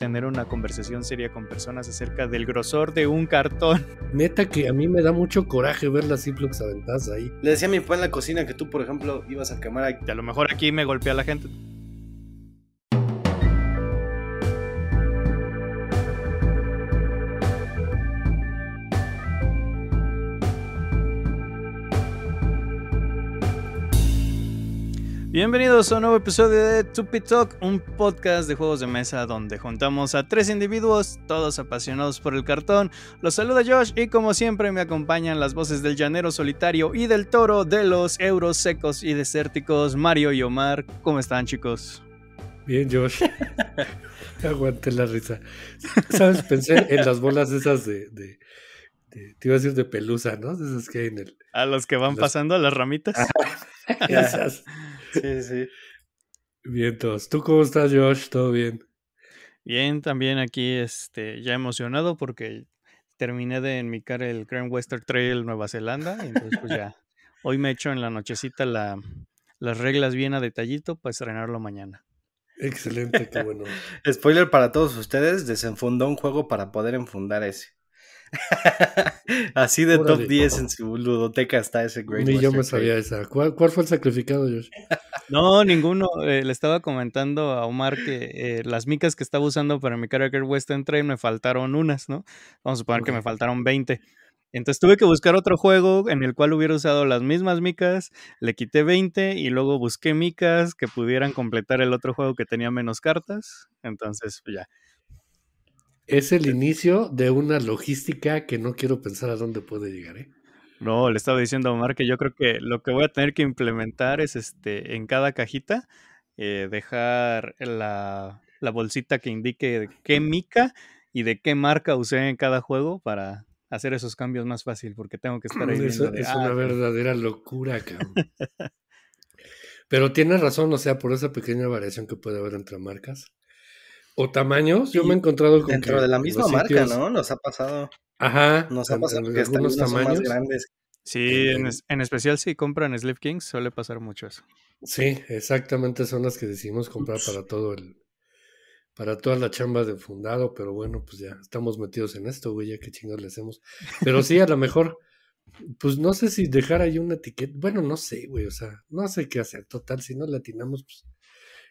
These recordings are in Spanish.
tener una conversación seria con personas acerca del grosor de un cartón. Neta que a mí me da mucho coraje ver las Ziplocs aventadas ahí. Le decía a mi papá en la cocina que tú, por ejemplo, ibas a quemar y... a lo mejor aquí me golpea la gente. Bienvenidos a un nuevo episodio de Tupi Talk, un podcast de juegos de mesa donde juntamos a tres individuos, todos apasionados por el cartón. Los saluda Josh y como siempre me acompañan las voces del llanero solitario y del toro de los euros secos y desérticos, Mario y Omar. ¿Cómo están chicos? Bien, Josh. Aguante la risa. Sabes, pensé en las bolas esas de, te iba a decir de pelusa, ¿no? A los que van pasando a las ramitas. Ah, esas. Sí, sí. Bien, todos. ¿Tú cómo estás, Josh? ¿Todo bien? Bien, también aquí este, ya emocionado porque terminé de enmicar el Grand Western Trail Nueva Zelanda. entonces, pues ya, hoy me echo en la nochecita las reglas bien a detallito para estrenarlo mañana. Excelente, qué bueno. Spoiler para todos ustedes, desenfundó un juego para poder enfundar ese. Así de top 10 en su ludoteca está ese Great Ni yo me sabía esa. ¿Cuál, fue el sacrificado, Josh? no, ninguno. Eh, le estaba comentando a Omar que eh, las micas que estaba usando para mi Character Western Train me faltaron unas, ¿no? Vamos a suponer que me faltaron 20. Entonces tuve que buscar otro juego en el cual hubiera usado las mismas micas, le quité 20 y luego busqué micas que pudieran completar el otro juego que tenía menos cartas. Entonces, pues, ya. Es el inicio de una logística que no quiero pensar a dónde puede llegar, ¿eh? No, le estaba diciendo a Omar que yo creo que lo que voy a tener que implementar es este en cada cajita eh, dejar la, bolsita que indique qué mica y de qué marca usé en cada juego para hacer esos cambios más fácil, porque tengo que estar ahí. Eso, es ah, una verdadera locura, cabrón. Pero tienes razón, o sea, por esa pequeña variación que puede haber entre marcas, o tamaños. Yo me he encontrado con dentro de la misma marca, ¿no? Nos ha pasado. Ajá. Nos ha pasado que los tamaños más grandes. Sí, en, especial si compran Sleep Kings suele pasar mucho eso. Sí, exactamente son las que decidimos comprar para todo el para toda la chamba de fundado, pero bueno, pues ya estamos metidos en esto, güey, ya qué chingados le hacemos. Pero sí, a lo mejor pues no sé si dejar ahí una etiqueta, bueno, no sé, güey, o sea, no sé qué hacer, total, si no atinamos, pues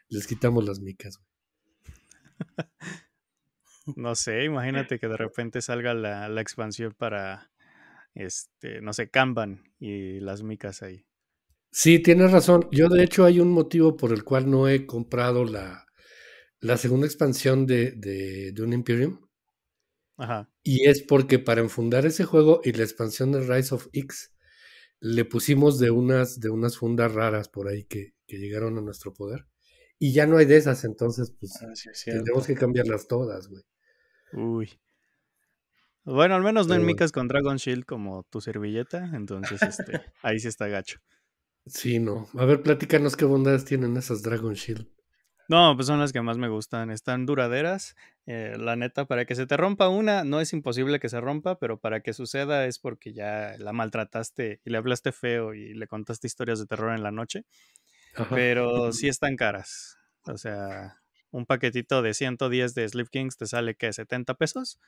les quitamos las micas, güey no sé, imagínate que de repente salga la, expansión para, este, no sé, Kanban y las micas ahí. Sí, tienes razón. Yo de hecho hay un motivo por el cual no he comprado la, segunda expansión de, de, un Imperium. Ajá. Y es porque para enfundar ese juego y la expansión de Rise of X, le pusimos de unas, de unas fundas raras por ahí que, que llegaron a nuestro poder. Y ya no hay de esas, entonces pues ah, tendremos que cambiarlas todas, güey. Uy. Bueno, al menos no en micas con Dragon Shield como tu servilleta, entonces este, ahí sí está gacho. Sí, no. A ver, platícanos qué bondades tienen esas Dragon Shield. No, pues son las que más me gustan. Están duraderas. Eh, la neta, para que se te rompa una, no es imposible que se rompa, pero para que suceda es porque ya la maltrataste y le hablaste feo y le contaste historias de terror en la noche. Pero sí están caras. O sea, un paquetito de 110 de Sleep Kings te sale que 70 pesos.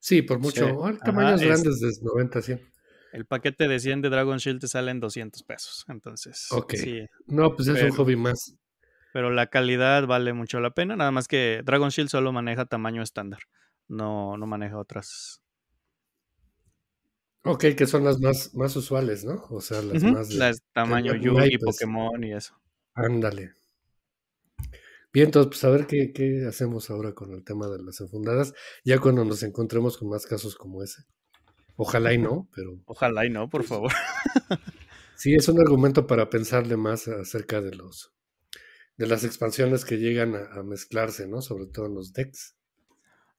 Sí, por mucho. tamaños grandes de 90, 100. El paquete de 100 de Dragon Shield te sale en 200 pesos. Entonces, No, pues es un hobby más. Pero la calidad vale mucho la pena. Nada más que Dragon Shield solo maneja tamaño estándar. No, no maneja otras. Ok, que son las más, más usuales, ¿no? O sea, las más. De, las tamaño y Pokémon y eso. Ándale. Bien, entonces, pues a ver qué, hacemos ahora con el tema de las enfundadas, ya cuando nos encontremos con más casos como ese. Ojalá y no, pero. Ojalá y no, por pues, favor. Sí, es un argumento para pensarle más acerca de los de las expansiones que llegan a, a mezclarse, ¿no? Sobre todo en los decks.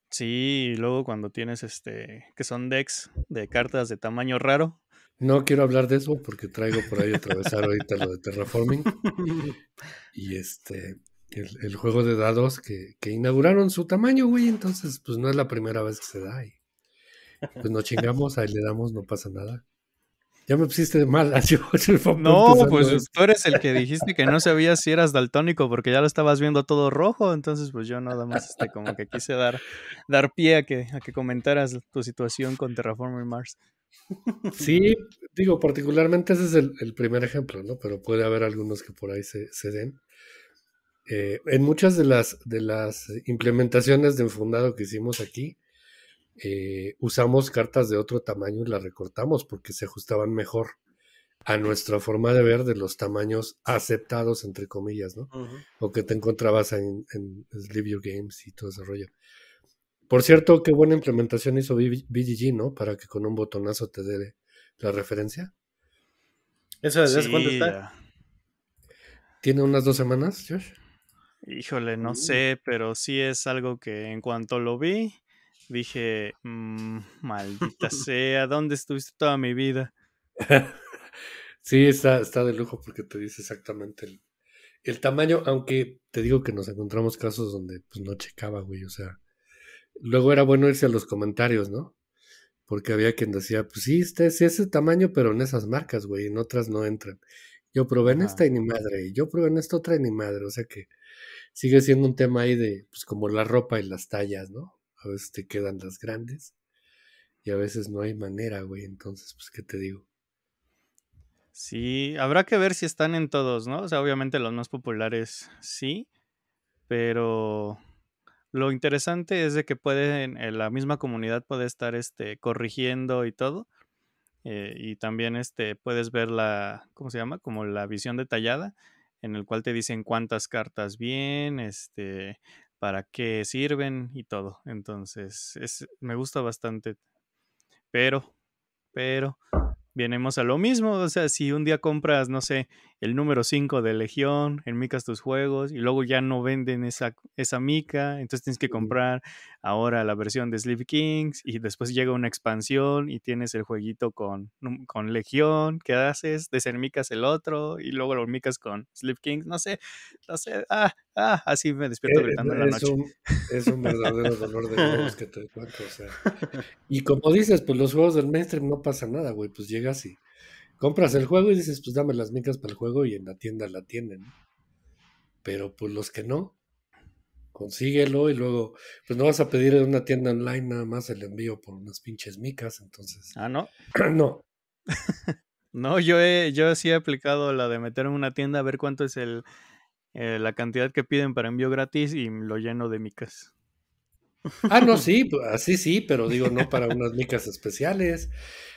Sí, y luego cuando tienes este que son decks de cartas de tamaño raro, no quiero hablar de eso porque traigo por ahí atravesar ahorita lo de terraforming. Y este, el, juego de dados que, inauguraron su tamaño, güey. Entonces, pues no es la primera vez que se da. Y, pues nos chingamos, ahí le damos, no pasa nada. Ya me pusiste mal, así, No, pues tú eres el que dijiste que no sabías si eras daltónico porque ya lo estabas viendo todo rojo, entonces pues yo nada más este, como que quise dar, dar pie a que, a que comentaras tu situación con Terraforming Mars. Sí, digo, particularmente ese es el, primer ejemplo, ¿no? Pero puede haber algunos que por ahí se, den. Eh, en muchas de las, de las implementaciones de enfundado que hicimos aquí, eh, usamos cartas de otro tamaño y las recortamos porque se ajustaban mejor a nuestra forma de ver de los tamaños aceptados, entre comillas, ¿no? O que te encontrabas en, en Your Games y todo ese rollo. Por cierto, qué buena implementación hizo BGG, ¿no? Para que con un botonazo te dé la referencia. ¿Eso desde cuándo está? ¿Tiene unas dos semanas, Josh? Híjole, no mm. sé, pero sí es algo que en cuanto lo vi, dije, mm, maldita sea, ¿dónde estuviste toda mi vida? sí, está, está de lujo porque te dice exactamente el, el tamaño, aunque te digo que nos encontramos casos donde pues no checaba, güey, o sea, Luego era bueno irse a los comentarios, ¿no? Porque había quien decía, pues sí, este es ese tamaño, pero en esas marcas, güey, en otras no entran. Yo probé en esta y ni madre, y yo probé en esta otra y ni madre, o sea que sigue siendo un tema ahí de, pues como la ropa y las tallas, ¿no? A veces te quedan las grandes y a veces no hay manera, güey, entonces, pues, ¿qué te digo? Sí, habrá que ver si están en todos, ¿no? O sea, obviamente los más populares sí, pero lo interesante es de que pueden, en la misma comunidad puede estar este, corrigiendo y todo. Eh, y también este, puedes ver la, ¿cómo se llama? Como la visión detallada, en el cual te dicen cuántas cartas bien, este, para qué sirven y todo. Entonces, es, me gusta bastante. Pero, pero, venimos a lo mismo. O sea, si un día compras, no sé, el número 5 de Legión, en micas tus juegos, y luego ya no venden esa, esa mica, entonces tienes que comprar ahora la versión de Sleep Kings, y después llega una expansión y tienes el jueguito con, mm, con Legión, ¿qué haces? Desenmicas el otro, y luego lo micas con Sleep Kings, no sé, no sé, ah, ah, así me despierto eh, gritando en la noche. es un verdadero dolor de juegos que te cuento, o sea. Y como dices, pues los juegos del mainstream no pasa nada, güey, pues llega así. Y compras el juego y dices, pues dame las micas para el juego y en la tienda la tienen. Pero pues los que no, consíguelo y luego, pues no vas a pedir en una tienda online nada más el envío por unas pinches micas, entonces. Ah, no. no. no, yo, yo sí he aplicado la de meter en una tienda a ver cuánto es el, eh, la cantidad que piden para envío gratis y lo lleno de micas. Ah, no, sí, así sí, pero digo, no para unas micas especiales.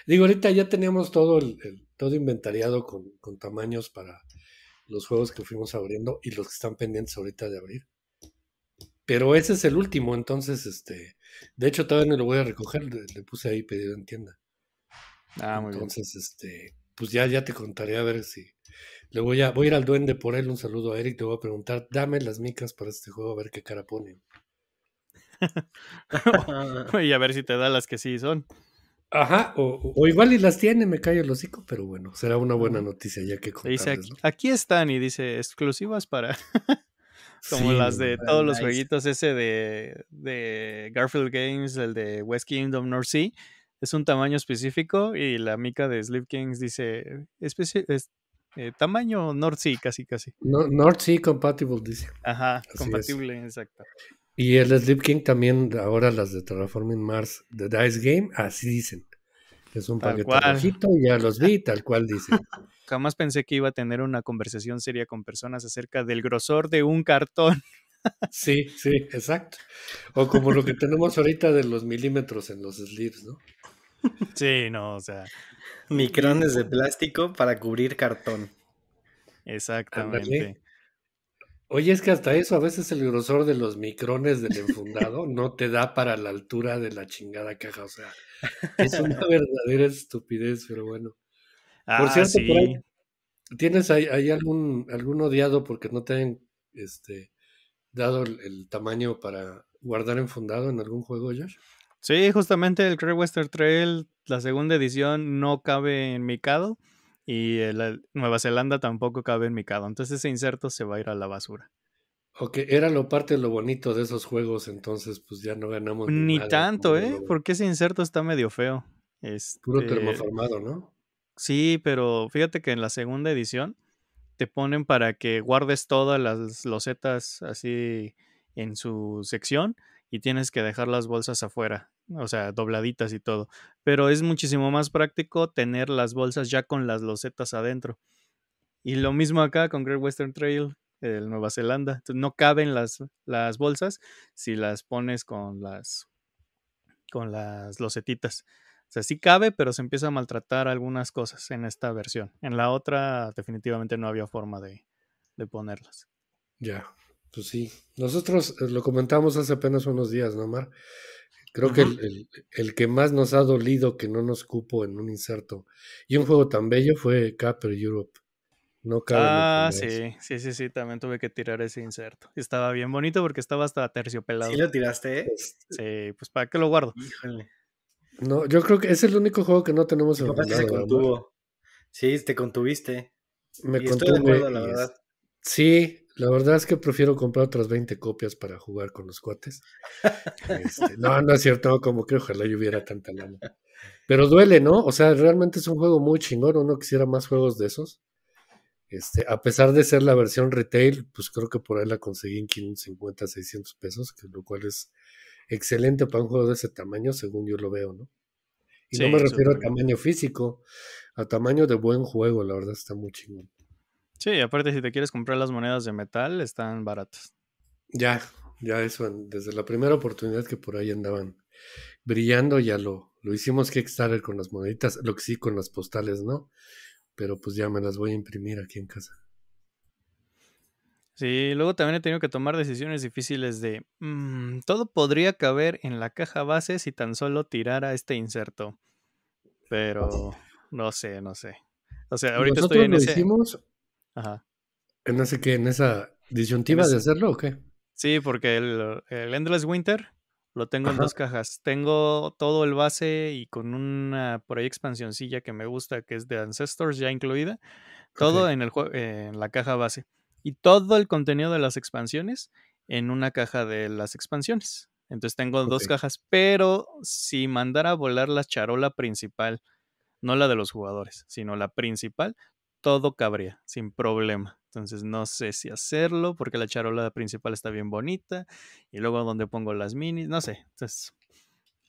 Digo, ahorita ya tenemos todo el todo inventariado con, tamaños para los juegos que fuimos abriendo y los que están pendientes ahorita de abrir. Pero ese es el último, entonces, este, de hecho todavía no lo voy a recoger, le, puse ahí pedido en tienda. Ah, muy entonces, este, pues ya, ya te contaré a ver si le voy a, voy a ir al duende por él, un saludo a Eric, te voy a preguntar, dame las micas para este juego a ver qué cara pone. y a ver si te da las que sí son. Ajá, o, igual y las tiene, me callo el hocico, pero bueno, será una buena noticia ya que dice aquí, están y dice exclusivas para como las de todos los jueguitos ese de, Garfield Games, el de West Kingdom North Sea, es un tamaño específico y la mica de Sleep Kings dice eh, tamaño North Sea casi casi. North Sea compatible dice. Ajá, compatible, exacto. Y el Sleep King también, ahora las de Terraforming Mars, The Dice Game, así dicen. Es un paquete rojito, ya los vi, tal cual dicen. Jamás pensé que iba a tener una conversación seria con personas acerca del grosor de un cartón. Sí, sí, exacto. O como lo que tenemos ahorita de los milímetros en los slips, ¿no? Sí, no, o sea. Micrones de plástico para cubrir cartón. Exactamente. Oye, es que hasta eso a veces el grosor de los micrones del enfundado no te da para la altura de la chingada caja. O sea, es una verdadera estupidez, pero bueno. por ah, cierto, ¿tienes ahí, algún, algún odiado porque no te han este, dado el, tamaño para guardar enfundado en algún juego, Josh? Sí, justamente el Great Western Trail, la segunda edición, no cabe en mi y Nueva Zelanda tampoco cabe en mi Entonces ese inserto se va a ir a la basura. Ok, era lo parte de lo bonito de esos juegos, entonces pues ya no ganamos. Ni, tanto, ¿eh? Porque ese inserto está medio feo. es Puro este termoformado, ¿no? Sí, pero fíjate que en la segunda edición te ponen para que guardes todas las losetas así en su sección y tienes que dejar las bolsas afuera, o sea, dobladitas y todo. Pero es muchísimo más práctico tener las bolsas ya con las losetas adentro. Y lo mismo acá con Great Western Trail, el eh, Nueva Zelanda. no caben las, las bolsas si las pones con las con las losetitas. O sea, sí cabe, pero se empieza a maltratar algunas cosas en esta versión. En la otra, definitivamente no había forma de, ponerlas. Ya. Pues sí, nosotros eh, lo comentamos hace apenas unos días, ¿no, Creo que el, que más nos ha dolido que no nos cupo en un inserto y un juego tan bello fue Capper Europe. No ah, sí, sí, sí, sí, también tuve que tirar ese inserto. Estaba bien bonito porque estaba hasta terciopelado. Y lo tiraste? Eh? Sí, pues ¿para qué lo guardo? No, yo creo que es el único juego que no tenemos en se contuvo. Sí, te contuviste. Me la verdad. Sí, la verdad es que prefiero comprar otras 20 copias para jugar con los cuates. Este, no, no es cierto, como que ojalá yo hubiera tanta lana. Pero duele, ¿no? O sea, realmente es un juego muy chingón, uno quisiera más juegos de esos. Este, a pesar de ser la versión retail, pues creo que por ahí la conseguí en $50, 600 pesos, lo cual es excelente para un juego de ese tamaño, según yo lo veo, ¿no? Y no me refiero a tamaño físico, a tamaño de buen juego, la verdad está muy chingón. Sí, aparte si te quieres comprar las monedas de metal, están baratas. Ya, ya eso, desde la primera oportunidad que por ahí andaban brillando, ya lo, lo hicimos Kickstarter con las moneditas, lo que sí con las postales, ¿no? Pero pues ya me las voy a imprimir aquí en casa. Sí, luego también he tenido que tomar decisiones difíciles de mm, todo podría caber en la caja base si tan solo tirara este inserto. Pero no sé, no sé. O sea, ahorita Nosotros estoy en Ajá. En, que, en esa disyuntiva de hacerlo o qué? Sí, porque el, Endless Winter lo tengo en dos cajas. Tengo todo el base y con una por ahí expansioncilla que me gusta, que es de Ancestors ya incluida. Todo en, el, en la caja base. Y todo el contenido de las expansiones en una caja de las expansiones. Entonces tengo dos cajas, pero si mandara a volar la charola principal, no la de los jugadores, sino la principal, todo cabría sin problema. Entonces no sé si hacerlo porque la charola principal está bien bonita y luego donde pongo las minis, no sé. Entonces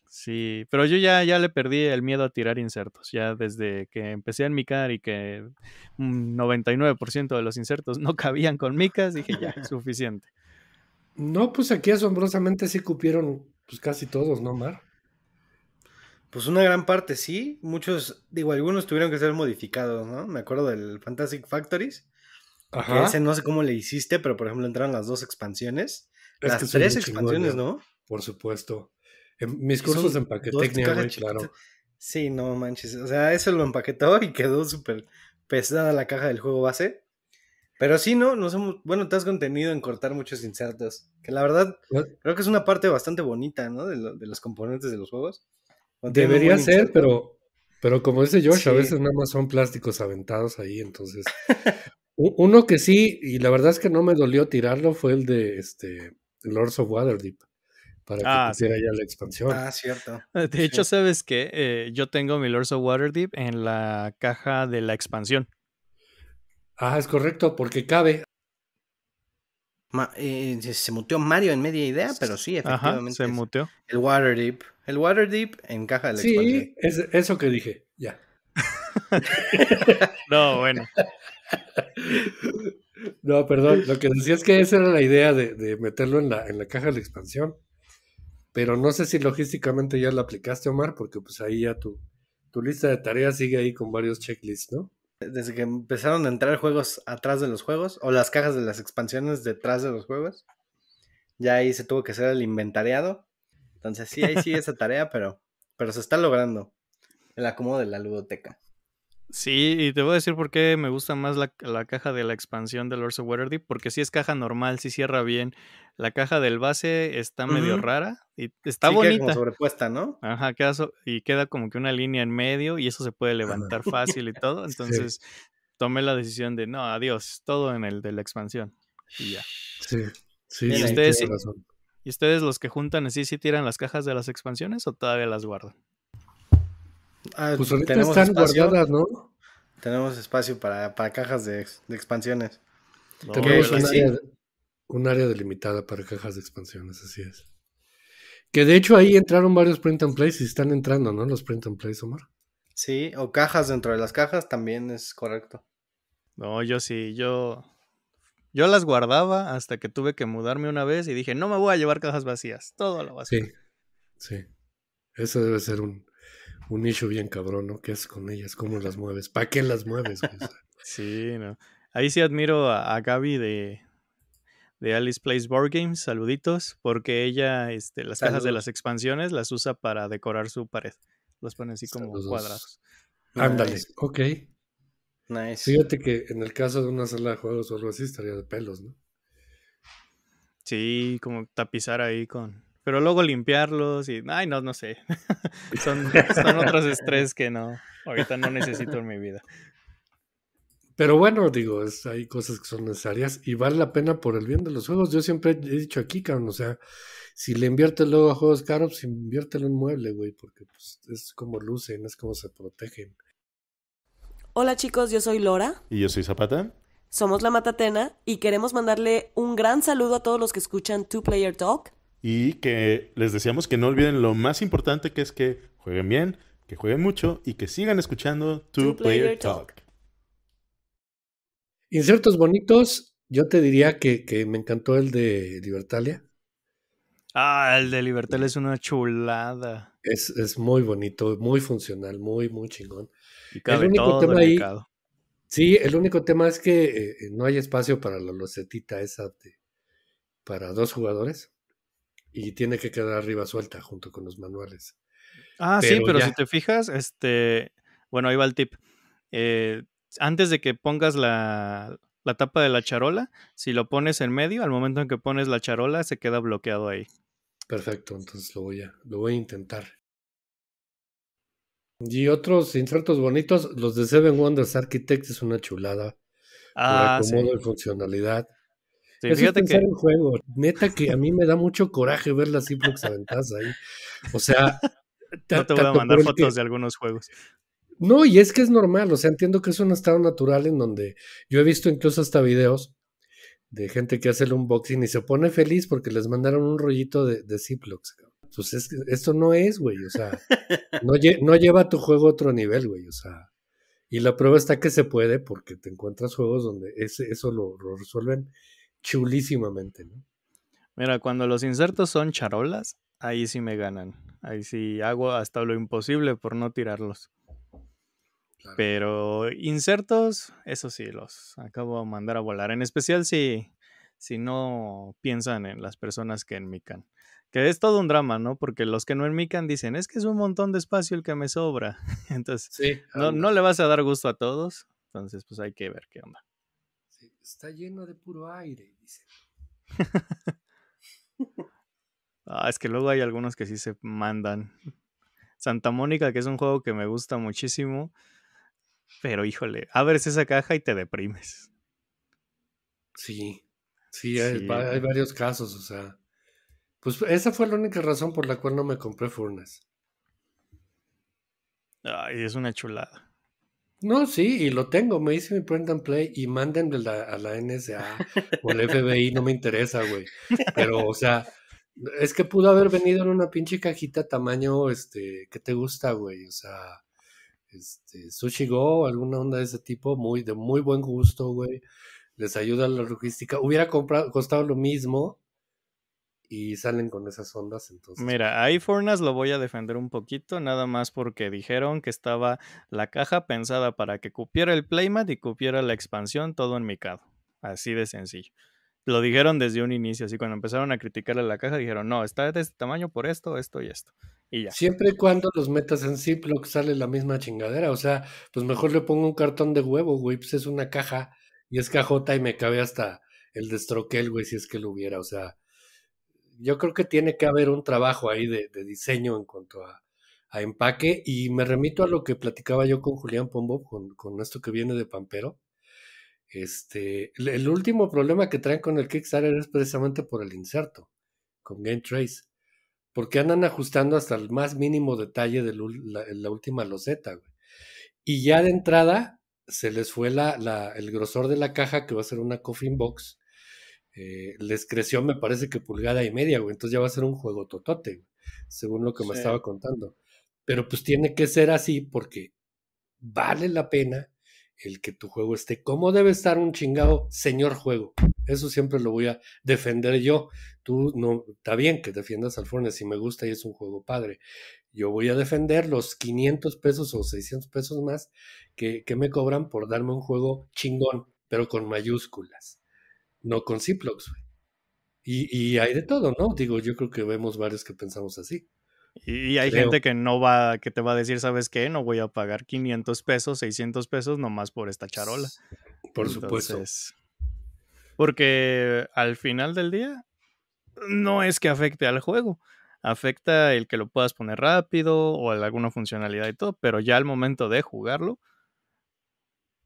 sí, pero yo ya, ya le perdí el miedo a tirar insertos. Ya desde que empecé en micar y que un 99% de los insertos no cabían con micas, dije ya, suficiente. No, pues aquí asombrosamente sí cupieron pues casi todos, ¿no, Mar? Pues una gran parte sí, muchos, digo, algunos tuvieron que ser modificados, ¿no? Me acuerdo del Fantastic Factories, Ajá. Que ese no sé cómo le hiciste, pero por ejemplo entraron las dos expansiones, las tres expansiones, ¿no? Por supuesto. En em, mis cursos de empaquetecnia, muy claro. Sí, no manches, o sea, eso lo empaquetó y quedó súper pesada la caja del juego base. Pero sí, ¿no? Nos hemos, bueno, te has contenido en cortar muchos insertos, que la verdad pues creo que es una parte bastante bonita, ¿no? de los componentes de los juegos. Debería ser, pero, pero como dice Josh, a veces nada más son plásticos aventados ahí, entonces. Uno que sí, y la verdad es que no me dolió tirarlo, fue el de este Lords of Waterdeep. Para que ah, pusiera ya la expansión. Ah, cierto. Ah, de hecho, ¿sabes qué? Eh, yo tengo mi Lords of Waterdeep en la caja de la expansión. Ah, es correcto, porque cabe. Eh, se muteó Mario en media idea, pero sí, efectivamente. se muteó. El Waterdeep. El Waterdeep la expansión Sí, es, eso que dije, ya. no, bueno. No, perdón, lo que decía es que esa era la idea de, meterlo en la, en la caja de la expansión. Pero no sé si logísticamente ya la aplicaste, Omar, porque pues ahí ya tu lista de tareas sigue ahí con varios checklists, ¿no? desde que empezaron a entrar juegos atrás de los juegos, o las cajas de las expansiones detrás de los juegos, ya ahí se tuvo que hacer el inventariado. Entonces sí, ahí sí esa tarea, pero, pero se está logrando el acomodo de la ludoteca. Sí, y te voy a decir por qué me gusta más la, caja de la expansión del of Waterdeep, porque si es caja normal, si cierra bien. La caja del base está medio rara y está bonita. sobrepuesta, ¿no? Ajá, queda y queda como que una línea en medio y eso se puede levantar fácil y todo. Entonces tomé la decisión de no, adiós, todo en el de la expansión y ya. Sí, sí. ¿Y ¿y ustedes los que juntan así sí tiran las cajas de las expansiones o todavía las guardan? Ah, pues ahorita están guardadas, ¿no? Tenemos espacio para, cajas de, de expansiones. tenemos un área, delimitada para cajas de expansiones, así es. Que de hecho ahí entraron varios print and plays y están entrando, ¿no? Los print and plays, Omar. Sí, o cajas dentro de las cajas también es correcto. No, yo sí, yo. Yo las guardaba hasta que tuve que mudarme una vez y dije, no me voy a llevar cajas vacías, todo lo vacío. Sí, sí. Eso debe ser un, un nicho bien cabrón, ¿no? ¿Qué haces con ellas? ¿Cómo las mueves? ¿Para qué las mueves? sí, no. Ahí sí admiro a, Gaby de, de Alice Plays Board Games, saluditos, porque ella este, las cajas de las expansiones las usa para decorar su pared. Las pone así como cuadrados. Ándale, ok. Nice. Fíjate que en el caso de una sala de juegos o algo así estaría de pelos, ¿no? Sí, como tapizar ahí con, pero luego limpiarlos y, ay, no, no sé. son, son otros estrés que no, ahorita no necesito en mi vida. Pero bueno, digo, hay cosas que son necesarias y vale la pena por el bien de los juegos. Yo siempre he dicho aquí, cabrón, o sea, si le inviertes luego a juegos caros, pues inviértelo en mueble, güey, porque pues, es como lucen, es como se protegen. Hola chicos, yo soy Lora. Y yo soy Zapata. Somos La Matatena y queremos mandarle un gran saludo a todos los que escuchan Two Player Talk y que les decíamos que no olviden lo más importante que es que jueguen bien, que jueguen mucho y que sigan escuchando Two, Player, Talk. Insertos bonitos, yo te diría que, me encantó el de Libertalia. Ah, el de Libertalia es una chulada. Es, es muy bonito, muy funcional, muy, muy chingón. Y el único tema ahí, Sí, el único tema es que eh, eh, no hay espacio para la losetita esa de, para dos jugadores y tiene que quedar arriba suelta junto con los manuales. Ah, sí, pero si te fijas, este, bueno, ahí va el tip. Eh, antes de que pongas la, tapa de la charola, si lo pones en medio, al momento en que pones la charola, se queda bloqueado ahí. Perfecto, entonces lo voy a, lo voy a intentar. Y otros insertos bonitos, los de Seven Wonders Architects es una chulada. Ah, por acomodo y funcionalidad fíjate que... juego. Neta que a mí me da mucho coraje ver la Xbox aventadas ahí. O sea... no te voy a mandar fotos de algunos juegos. No, y es que es normal, o sea, entiendo que es un estado natural en donde yo he visto incluso hasta videos de gente que hace el unboxing y se pone feliz porque les mandaron un rollito de, de Ziplocs. Pues esto no es, güey, o sea, no, lleva tu juego a otro nivel, güey, o sea. Y la prueba está que se puede porque te encuentras juegos donde eso lo resuelven chulísimamente, ¿no? Mira, cuando los insertos son charolas, ahí sí me ganan. Ahí sí hago hasta lo imposible por no tirarlos. Pero insertos, eso sí, los acabo de mandar a volar. En especial si, si no piensan en las personas que enmican. Que es todo un drama, ¿no? Porque los que no enmican dicen, es que es un montón de espacio el que me sobra. Entonces, no, le vas a dar gusto a todos. Entonces, pues hay que ver qué onda. está lleno de puro aire. Ah, es que luego hay algunos que sí se mandan. Santa Mónica, que es un juego que me gusta muchísimo, pero híjole, abres esa caja y te deprimes. Sí, sí, hay, varios casos, o sea. Pues esa fue la única razón por la cual no me compré Furnas. Ay, es una chulada. No, sí, y lo tengo. Me hice mi print and play y manden a la NSA o el FBI, no me interesa, güey. Pero, o sea, es que pudo haber venido en una pinche cajita tamaño, este, que te gusta, güey. O sea, este, Sushi Go, alguna onda de ese tipo, muy, de muy buen gusto, güey. Les ayuda la logística. Hubiera comprado, costado lo mismo y salen con esas ondas. Entonces, pues mira, ahí Fornas lo voy a defender un poquito, nada más porque dijeron que estaba la caja pensada para que cupiera el Playmat y cupiera la expansión todo en mi micado. Así de sencillo. Lo dijeron desde un inicio, así cuando empezaron a criticarle la caja, dijeron, no, está de este tamaño por esto, esto y esto. Y ya. Siempre y cuando los metas en Ziploc sale la misma chingadera. O sea, pues mejor le pongo un cartón de huevo, güey. Pues es una caja y es cajota y me cabe hasta el destroquel, güey, si es que lo hubiera. O sea, yo creo que tiene que haber un trabajo ahí de, diseño en cuanto a, empaque y me remito a lo que platicaba yo con Julián Pombo, con, esto que viene de Pampero. Este, el, último problema que traen con el Kickstarter es precisamente por el inserto, con Game Trace, porque andan ajustando hasta el más mínimo detalle de la, última loseta, Y ya de entrada se les fue el grosor de la caja, que va a ser una coffin box, eh, les creció, me parece que pulgada y media, Entonces ya va a ser un juego totote, según lo que me estaba contando. Pero pues tiene que ser así porque vale la pena el que tu juego esté como debe estar un chingado señor juego. Eso siempre lo voy a defender yo. Tú no, está bien que defiendas al Forne si me gusta y es un juego padre. Yo voy a defender los 500 pesos o 600 pesos más que me cobran por darme un juego chingón, pero con mayúsculas no con Ziplocs. Y, hay de todo, ¿no? Digo, yo creo que vemos varios que pensamos así. Y hay gente que no va, que te va a decir, ¿sabes qué? No voy a pagar 500 pesos, 600 pesos nomás por esta charola. Por supuesto. Porque al final del día, no es que afecte al juego. Afecta el que lo puedas poner rápido o alguna funcionalidad y todo, pero ya al momento de jugarlo,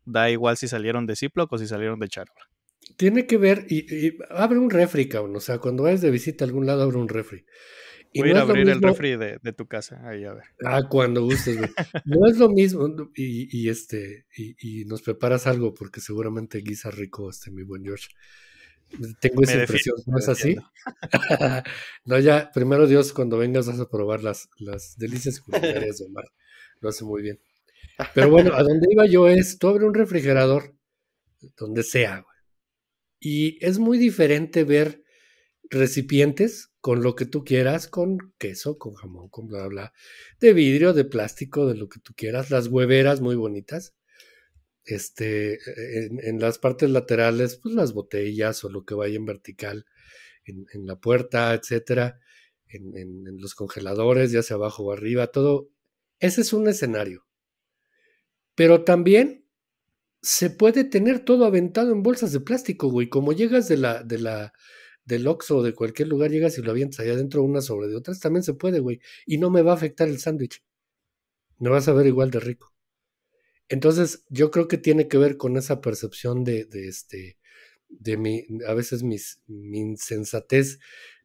da igual si salieron de Ziploc o si salieron de charola tiene que ver, y, abre un refri, cabrón. O sea, cuando vayas de visita a algún lado, abre un refri. Y Voy a abrir el refri de, tu casa, ahí a ver. Ah, cuando gustes, güey. No es lo mismo, y, este, y, nos preparas algo, porque seguramente guisa rico, este, mi buen George. Tengo esa impresión, ¿no es así? no, ya, primero Dios, cuando vengas vas a probar las, las delicias culinarias de Omar. Lo hace muy bien. Pero bueno, a donde iba yo es, tú abre un refrigerador, donde sea, y es muy diferente ver recipientes con lo que tú quieras, con queso, con jamón, con bla, bla, de vidrio, de plástico, de lo que tú quieras, las hueveras muy bonitas, este, e-, en, las partes laterales, pues las botellas o lo que vaya en vertical, en, la puerta, etcétera, en, en, los congeladores, ya sea abajo o arriba, todo. Ese es un escenario. Pero también se puede tener todo aventado en bolsas de plástico, güey. Como llegas de la, de la, del Oxxo o de cualquier lugar, llegas y lo avientas allá adentro una sobre de otras, también se puede, güey. Y no me va a afectar el sándwich. Me vas a ver igual de rico. Entonces, yo creo que tiene que ver con esa percepción de, de este, de mi, a veces mi insensatez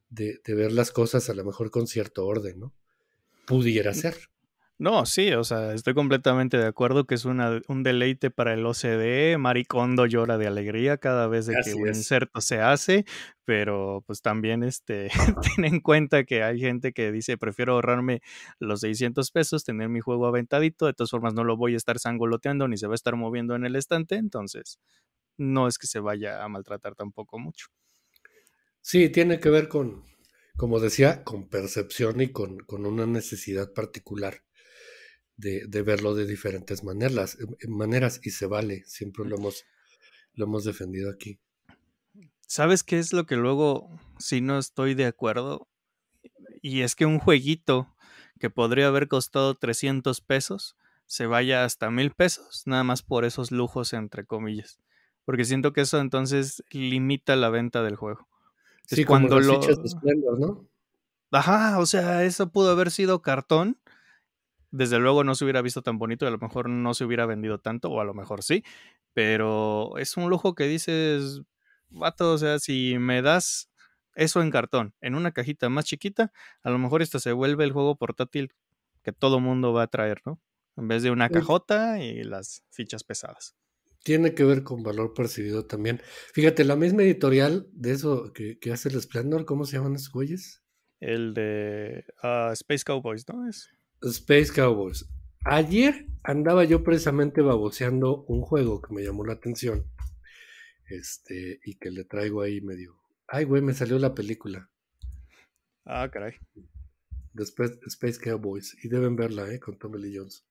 de, de ver las cosas a lo mejor con cierto orden, ¿no? Pudiera mm. ser. No, sí, o sea, estoy completamente de acuerdo que es una, un deleite para el OCDE. Maricondo llora de alegría cada vez que un inserto se hace, pero pues también este, ten en cuenta que hay gente que dice, prefiero ahorrarme los 600 pesos, tener mi juego aventadito, de todas formas no lo voy a estar sangoloteando ni se va a estar moviendo en el estante, entonces no es que se vaya a maltratar tampoco mucho. Sí, tiene que ver con, como decía, con percepción y con, con una necesidad particular de, verlo de diferentes maneras, em, em, maneras y se vale, siempre lo hemos, lo hemos defendido aquí. ¿Sabes qué es lo que luego, si no estoy de acuerdo? Y es que un jueguito que podría haber costado 300 pesos se vaya hasta mil pesos, nada más por esos lujos, entre comillas. Porque siento que eso entonces limita la venta del juego. Sí, cuando los lo... Ajá, o sea, eso pudo haber sido cartón desde luego no se hubiera visto tan bonito y a lo mejor no se hubiera vendido tanto, o a lo mejor sí, pero es un lujo que dices, vato, o sea, si me das eso en cartón, en una cajita más chiquita, a lo mejor esto se vuelve el juego portátil que todo mundo va a traer, ¿no? En vez de una cajota y las fichas pesadas. Tiene que ver con valor percibido también. Fíjate, la misma editorial de eso que, hace el Splendor, ¿cómo se llaman esos güeyes? El de ah, Space Cowboys, ¿no? Es... Space Cowboys. Ayer andaba yo precisamente baboseando un juego que me llamó la atención. Este, y que le traigo ahí medio. Ay, güey, me salió la película. Ah, caray. Después Space Cowboys. Y deben verla, ¿eh? Con Tommy Lee Jones.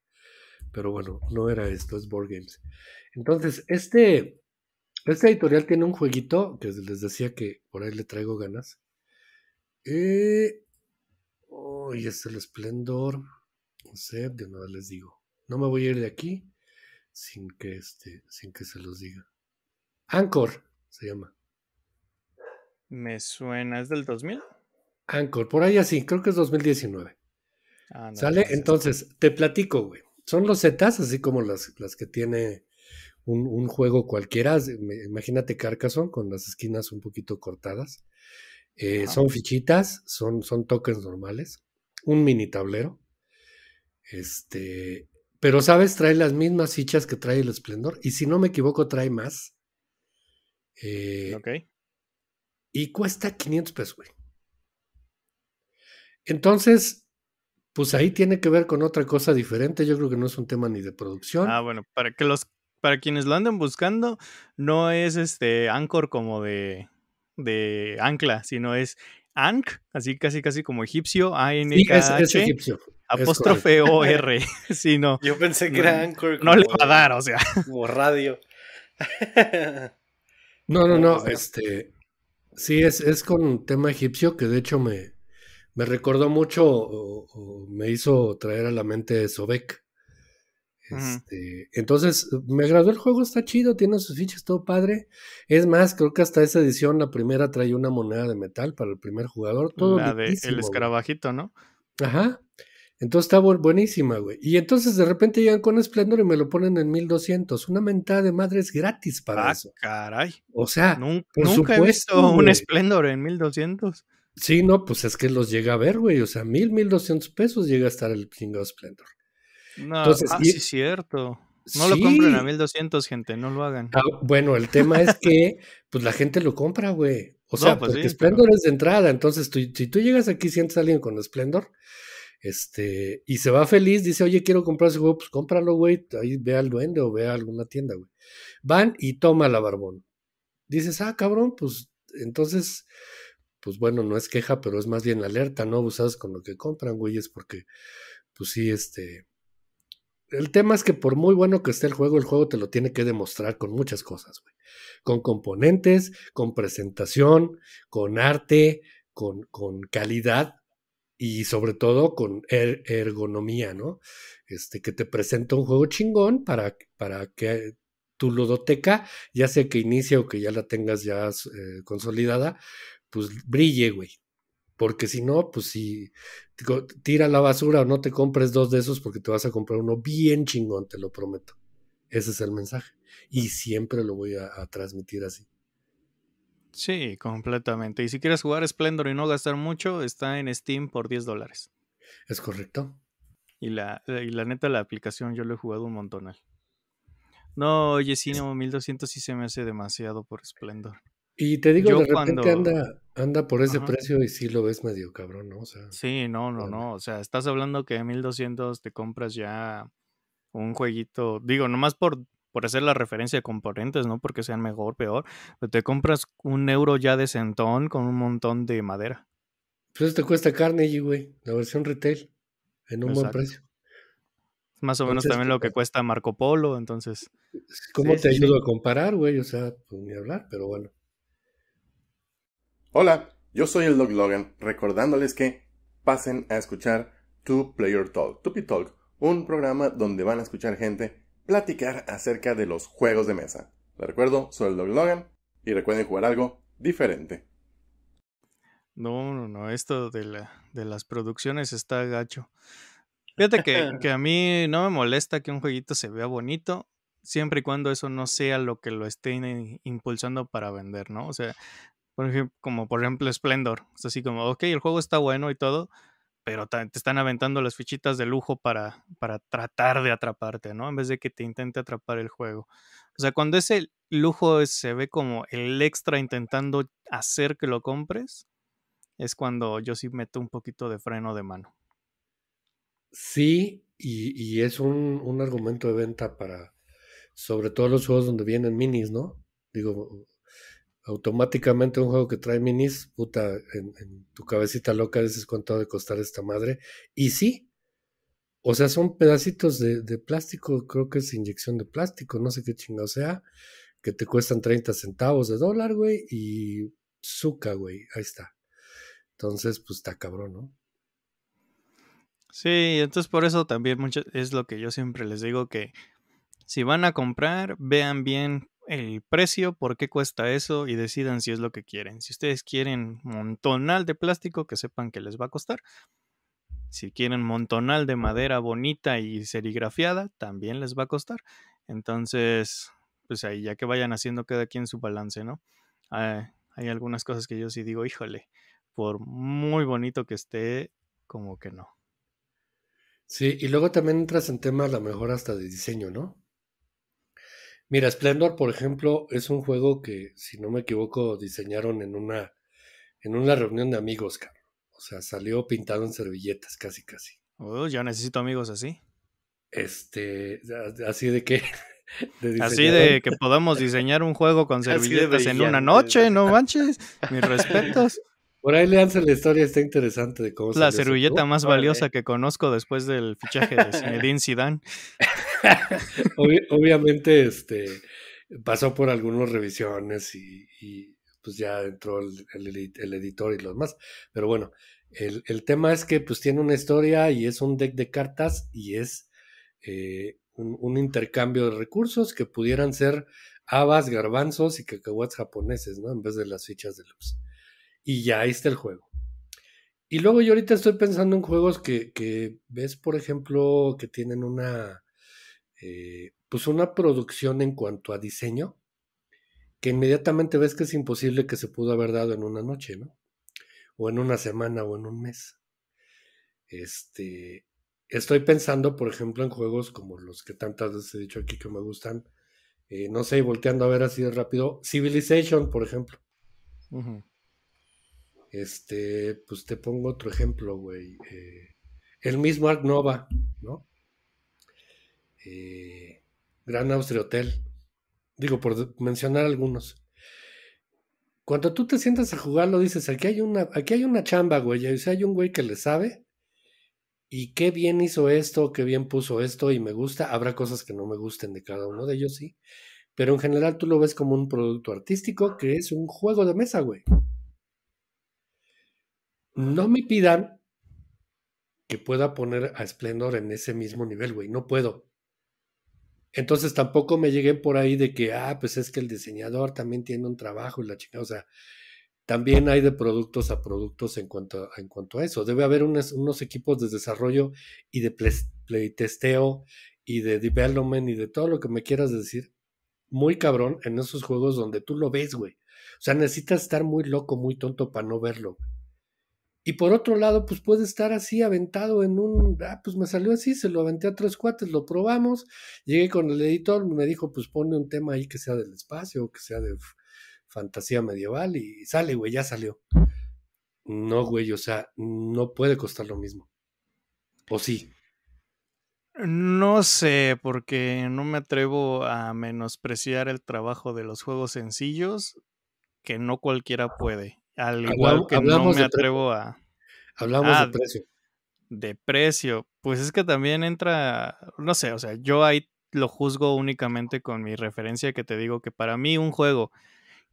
Pero bueno, no era esto, es Board Games. Entonces, este, este editorial tiene un jueguito que les decía que por ahí le traigo ganas. Eh, Uy, es el esplendor. No sé, de nada les digo. No me voy a ir de aquí sin que este, sin que se los diga. Anchor se llama. Me suena, ¿es del 2000? Anchor, por ahí así, creo que es 2019. Ah, ¿Sale? Pues, entonces, te platico, güey. Son los Zetas, así como las, las que tiene un, un, juego cualquiera. Imagínate Carcassonne con las esquinas un poquito cortadas. Eh, son fichitas, son, son tokens normales, un mini tablero. Este, pero sabes, trae las mismas fichas que trae el Esplendor. Y si no me equivoco, trae más. Eh, ok. Y cuesta 500 pesos, güey. Entonces, pues ahí tiene que ver con otra cosa diferente. Yo creo que no es un tema ni de producción. Ah, bueno, para que los, para quienes lo anden buscando, no es este Anchor como de de ancla, sino es Ankh, así casi casi como egipcio, a n k es, egipcio. apóstrofe o r, sino Yo pensé que era Anchor. No le va a dar, o sea. Como radio. no, no, pues no, este, sí, es, es con tema egipcio que de hecho me, me recordó mucho, me hizo traer a la mente Sobek. Este, entonces, me agradó el juego, está chido, tiene sus fichas, todo padre. Es más, creo que hasta esa edición, la primera trae una moneda de metal para el primer jugador. la de el escarabajito, ¿no? Ajá. Entonces está buenísima, güey. Y entonces de repente llegan con Splendor y me lo ponen en 1200. Una mentada de madre es gratis para ah, eso. caray. O sea, nunca, he visto un Splendor en 1200. Sí, no, pues es que los llega a ver, güey. O sea, mil, mil doscientos pesos llega a estar el chingado Splendor. No, Entonces, ah, cierto. No lo compren a 1200, gente, no lo hagan. Ah, bueno, el tema es que pues la gente lo compra, güey. O sea, pues porque Splendor es de entrada. Entonces, si tú llegas aquí, sientes a alguien con Splendor este, y se va feliz, dice, oye, quiero comprar ese juego, pues cómpralo, güey. Ahí ve al duende o ve a alguna tienda, güey. Van y toma la barbón. Dices, ah, cabrón, pues entonces, pues bueno, no es queja, pero es más bien alerta, ¿no? Abusadas con lo que compran, güey, es porque, pues sí, este, el tema es que por muy bueno que esté el juego, el juego te lo tiene que demostrar con muchas cosas, güey. Con componentes, con presentación, con arte, con, con calidad y sobre todo con er-, ergonomía, ¿no? Este, que te presenta un juego chingón para, para que tu ludoteca, ya sea que inicie o que ya la tengas ya eh, consolidada, pues brille, güey. Porque si no, pues si tira la basura o no te compres dos de esos porque te vas a comprar uno bien chingón, te lo prometo. Ese es el mensaje. Y siempre lo voy a, transmitir así. Sí, completamente. Y si quieres jugar Splendor y no gastar mucho, está en Steam por 10 dólares. Es correcto. Y la, la neta, la aplicación yo lo he jugado un montón. No, oye, sí, no, 1200 sí se me hace demasiado por Splendor. Y te digo, de repente anda, anda por ese precio y sí lo ves medio cabrón, ¿no? sea, sí, no, no, no. O sea, estás hablando que de 1200 te compras ya un jueguito, digo, nomás por, por hacer la referencia de componentes, ¿no? Porque sean mejor, peor, pero te compras un euro ya de centón con un montón de madera. Pues te cuesta carne, güey, la versión retail, en un buen precio. más o menos también lo que pues, cuesta Marco Polo, entonces. ¿Cómo te ayudo a comparar, güey? O sea, pues ni hablar, pero bueno. Hola, yo soy el Doc Logan, recordándoles que pasen a escuchar Two Player Talk, Tupi Talk, un programa donde van a escuchar gente platicar acerca de los juegos de mesa. Les recuerdo, soy el Doc Logan y recuerden jugar algo diferente. No, no, no, esto de, la, de las producciones está gacho. Fíjate que, a mí no me molesta que un jueguito se vea bonito, siempre y cuando eso no sea lo que lo estén eh, impulsando para vender, ¿no? O sea, por ejemplo, como por ejemplo Splendor. Es así como, ok, el juego está bueno y todo, pero te están aventando las fichitas de lujo para, para tratar de atraparte, ¿no? En vez de que te intente atrapar el juego. O sea, cuando ese lujo se ve como el extra intentando hacer que lo compres, es cuando yo sí meto un poquito de freno de mano. Sí, y, es un, un, argumento de venta para, sobre todo los juegos donde vienen minis, ¿no? Digo, automáticamente un juego que trae minis, puta, en, tu cabecita loca dices cuánto ha de costar esta madre. Y sí, o sea, son pedacitos de, plástico, creo que es inyección de plástico, no sé qué o sea, que te cuestan 30 centavos de dólar, güey, y suca, güey, ahí está. Entonces, pues está cabrón, ¿no? Sí, entonces por eso también mucho, es lo que yo siempre les digo que si van a comprar, vean bien el precio, por qué cuesta eso y decidan si es lo que quieren. Si ustedes quieren montonal de plástico, que sepan que les va a costar. Si quieren montonal de madera bonita y serigrafiada, también les va a costar. Entonces, pues ahí ya que vayan haciendo cada quien su balance, ¿no? Ah, hay algunas cosas que yo sí digo, híjole, por muy bonito que esté, como que no. Sí, y luego también entras en temas a lo mejor hasta de diseño, ¿no? Mira, Splendor, por ejemplo, es un juego que, si no me equivoco, diseñaron en una, en una reunión de amigos, cabrón. O sea, salió pintado en servilletas, casi, casi. Oh, ya necesito amigos así. Este, así de que. así de que podamos diseñar un juego con servilletas en una noche, no manches. Mis respetos. Por ahí leanse la historia, está interesante de cómo La servilleta más valiosa que conozco después del fichaje de Zinedine Zidane. obviamente, este, pasó por algunas revisiones y, pues ya entró el, editor y los demás. Pero bueno, el, tema es que pues tiene una historia y es un deck de cartas y es eh, un, intercambio de recursos que pudieran ser habas, garbanzos y cacahuates japoneses, ¿no? En vez de las fichas de luz. Y ya ahí está el juego. Y luego yo ahorita estoy pensando en juegos que ves, por ejemplo, que tienen una eh, pues una producción en cuanto a diseño que inmediatamente ves que es imposible que se pudo haber dado en una noche, ¿no? O en una semana o en un mes. Este, estoy pensando, por ejemplo, en juegos como los que tantas veces he dicho aquí que me gustan. Eh, no sé, volteando a ver así de rápido. Civilization, por ejemplo. Este, pues te pongo otro ejemplo, güey. Eh, el mismo Ark Nova, ¿no? Eh, Gran Austria Hotel, digo, por mencionar algunos. Cuando tú te sientas a jugarlo, dices, aquí hay una, aquí hay una chamba, güey, o sea, hay un güey que le sabe, y qué bien hizo esto, qué bien puso esto, y me gusta, habrá cosas que no me gusten de cada uno de ellos, sí, pero en general tú lo ves como un producto artístico que es un juego de mesa, güey. No me pidan que pueda poner a Splendor en ese mismo nivel, güey, no puedo. Entonces tampoco me llegué por ahí de que, ah, pues es que el diseñador también tiene un trabajo y la chica, o sea, también hay de productos a productos en cuanto, en cuanto a eso. Debe haber unos, unos equipos de desarrollo y de playtesteo y de development y de todo lo que me quieras decir, muy cabrón en esos juegos donde tú lo ves, güey. O sea, necesitas estar muy loco, muy tonto para no verlo, y por otro lado, pues puede estar así aventado en un, ah, pues me salió así, se lo aventé a tres cuates, lo probamos, llegué con el editor, me dijo, pues pone un tema ahí que sea del espacio, que sea de fantasía medieval y sale, güey, ya salió. No, güey, o sea, no puede costar lo mismo. ¿O sí? No sé, porque no me atrevo a menospreciar el trabajo de los juegos sencillos que no cualquiera puede. Al igual que no me atrevo a. Hablamos ah, de precio. De precio. Pues es que también entra. No sé, o sea, yo ahí lo juzgo únicamente con mi referencia que te digo que para mí un juego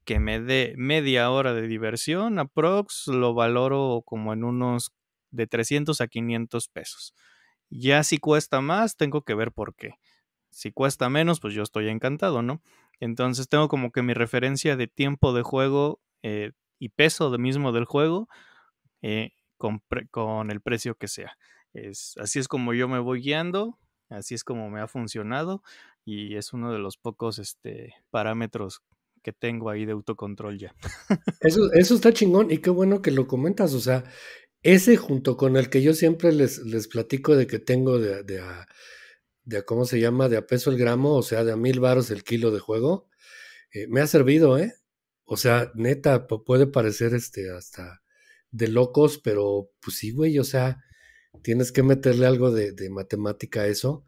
que me dé media hora de diversión, aprox, lo valoro como en unos de 300 a 500 pesos. Ya si cuesta más, tengo que ver por qué. Si cuesta menos, pues yo estoy encantado, ¿no? Entonces tengo como que mi referencia de tiempo de juego eh, y peso mismo del juego eh, con, el precio que sea. Es, así es como yo me voy guiando, así es como me ha funcionado y es uno de los pocos este, parámetros que tengo ahí de autocontrol ya. Eso, eso está chingón y qué bueno que lo comentas, o sea, ese junto con el que yo siempre les, les platico de que tengo de, a, ¿cómo se llama? De a peso el gramo, o sea, de a mil varos el kilo de juego, eh, me ha servido, ¿eh? O sea, neta, puede parecer este hasta de locos, pero pues sí, güey, o sea, tienes que meterle algo de, matemática a eso.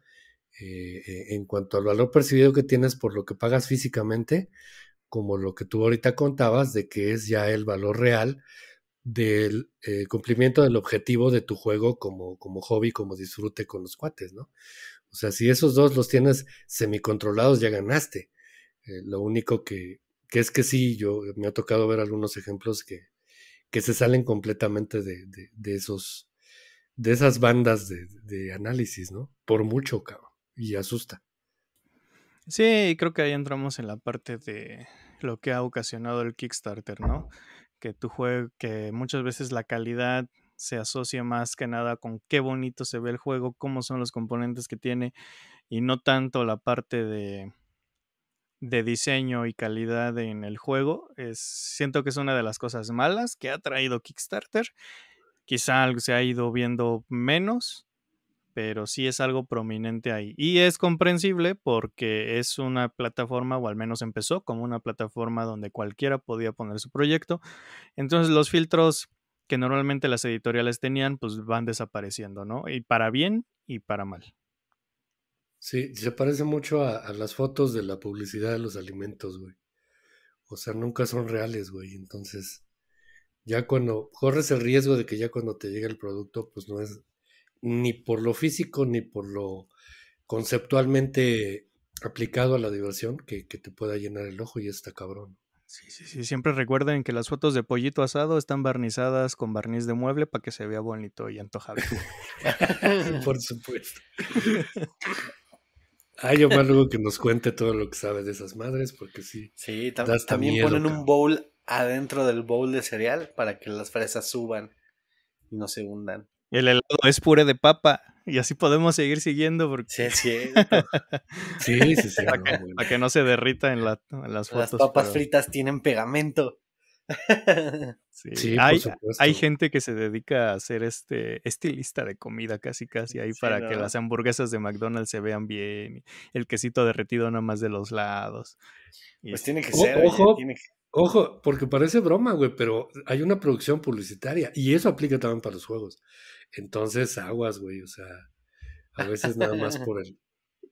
Eh, eh, en cuanto al valor percibido que tienes por lo que pagas físicamente, como lo que tú ahorita contabas, de que es ya el valor real del eh, cumplimiento del objetivo de tu juego como, como hobby, como disfrute con los cuates, ¿no? O sea, si esos dos los tienes semicontrolados, ya ganaste. lo único que, que es que sí, yo me ha tocado ver algunos ejemplos que, se salen completamente de, esos, de esas bandas de, análisis, ¿no? Por mucho, cabrón, y asusta. Sí, y creo que ahí entramos en la parte de lo que ha ocasionado el Kickstarter, ¿no? Que tu juego, que muchas veces la calidad se asocia más que nada con qué bonito se ve el juego, cómo son los componentes que tiene y no tanto la parte de de diseño y calidad en el juego. Es, siento que es una de las cosas malas que ha traído Kickstarter. Quizá algo se ha ido viendo menos, pero sí es algo prominente ahí. Y es comprensible porque es una plataforma, o al menos empezó como una plataforma donde cualquiera podía poner su proyecto. Entonces los filtros que normalmente las editoriales tenían, pues van desapareciendo, ¿no? Y para bien y para mal. Sí, se parece mucho a, las fotos de la publicidad de los alimentos, güey. O sea, nunca son reales, güey. Entonces, ya cuando corres el riesgo de que ya cuando te llegue el producto, pues no es ni por lo físico ni por lo conceptualmente aplicado a la diversión que, te pueda llenar el ojo y está cabrón. Sí, sí, sí. Siempre recuerden que las fotos de pollito asado están barnizadas con barniz de mueble para que se vea bonito y antojable. por supuesto. Hay más luego que nos cuente todo lo que sabe de esas madres, porque sí. Sí, también ponen un bowl adentro del bowl de cereal para que las fresas suban y no se hundan. El helado es puré de papa. Y así podemos seguir siguiendo. Porque... Sí, sí, sí, sí. para, que, no se derrita en, la, las fotos. Las papas fritas tienen pegamento. sí, hay, gente que se dedica a hacer este estilista de comida casi casi ahí para que las hamburguesas de McDonald's se vean bien, el quesito derretido nada más de los lados. pues este tiene que ser. Ojo, ojo, porque parece broma, güey, pero hay una producción publicitaria y eso aplica también para los juegos. Entonces, aguas, güey, o sea, a veces nada más por el,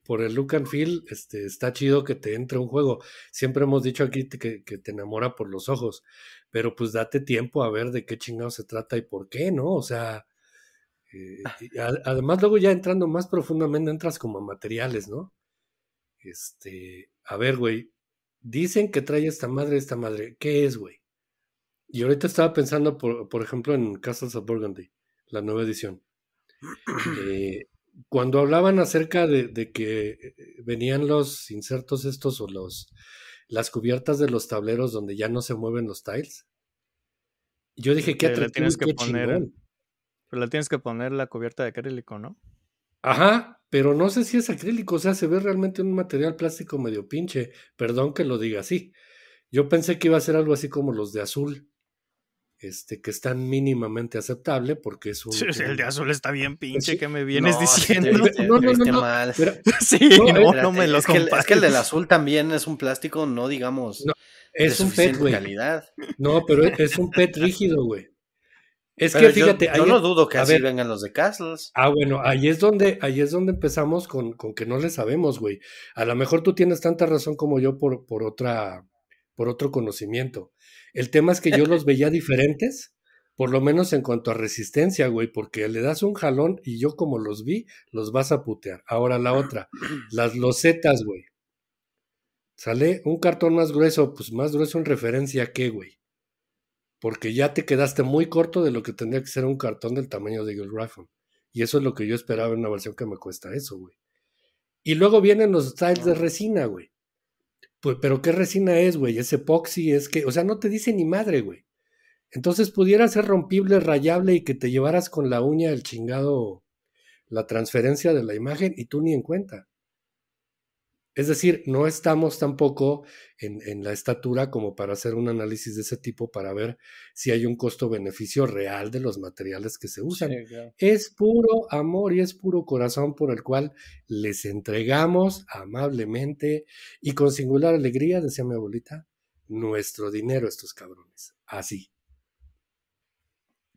por el look and feel, este, está chido que te entre un juego. Siempre hemos dicho aquí que, te enamora por los ojos, pero pues date tiempo a ver de qué chingado se trata y por qué, ¿no? O sea, eh, ah. además luego ya entrando más profundamente entras como a materiales, ¿no? Este, a ver, güey, dicen que trae esta madre, esta madre, ¿qué es, güey? Y ahorita estaba pensando, por, por ejemplo, en Castles of Burgundy, la nueva edición. Eh, cuando hablaban acerca de, que eh, venían los insertos estos o los, las cubiertas de los tableros donde ya no se mueven los tiles, yo dije, que le tienes que poner, Pero la tienes que poner la cubierta de acrílico, ¿no? Ajá, pero no sé si es acrílico, o sea, se ve realmente un material plástico medio pinche, perdón que lo diga así. Yo pensé que iba a ser algo así como los de azul, este, que están mínimamente aceptable porque es un... el de azul está bien pues pinche, que me vienes diciendo? Este, no, no, no, es que, el, del azul también es un plástico, no digamos... es un PET, güey. No, pero e, es un PET rígido, güey. Es que fíjate, yo, no dudo que así vengan los de Castles. Ah, bueno, ahí es donde, ahí es donde empezamos con, con que no le sabemos, güey. A lo mejor tú tienes tanta razón como yo por, por otra, por otro conocimiento. El tema es que yo los veía diferentes, por lo menos en cuanto a resistencia, güey, porque le das un jalón y yo como los vi, los vas a putear. Ahora la otra, las losetas, güey. Sale un cartón más grueso, pues más grueso en referencia a qué, güey. Porque ya te quedaste muy corto de lo que tendría que ser un cartón del tamaño de Rifle. Y eso es lo que yo esperaba en una versión que me cuesta eso, güey. Y luego vienen los styles de resina, güey. Pues, pero ¿qué resina es, güey? ¿Es epoxi? ¿Es que? O sea, no te dice ni madre, güey. Entonces pudiera ser rompible, rayable y que te llevaras con la uña el chingado, la transferencia de la imagen y tú ni en cuenta. Es decir, no estamos tampoco en, en, la estatura como para hacer un análisis de ese tipo para ver si hay un costo-beneficio real de los materiales que se usan. Es puro amor y es puro corazón por el cual les entregamos amablemente y con singular alegría, decía mi abuelita, nuestro dinero estos cabrones. Así.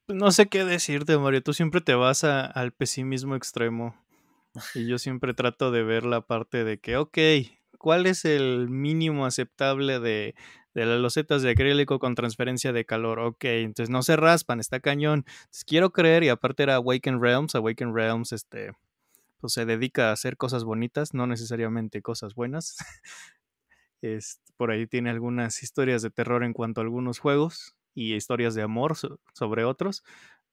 Pues, no sé qué decirte, Mario. Tú siempre te vas al pesimismo extremo. Y yo siempre trato de ver la parte de que, ok, ¿cuál es el mínimo aceptable de, las losetas de acrílico con transferencia de calor? Ok, entonces no se raspan, está cañón. Entonces, quiero creer, y aparte era Awaken Realms, Awaken Realms, este, pues, se dedica a hacer cosas bonitas, no necesariamente cosas buenas. por ahí tiene algunas historias de terror en cuanto a algunos juegos y historias de amor sobre otros,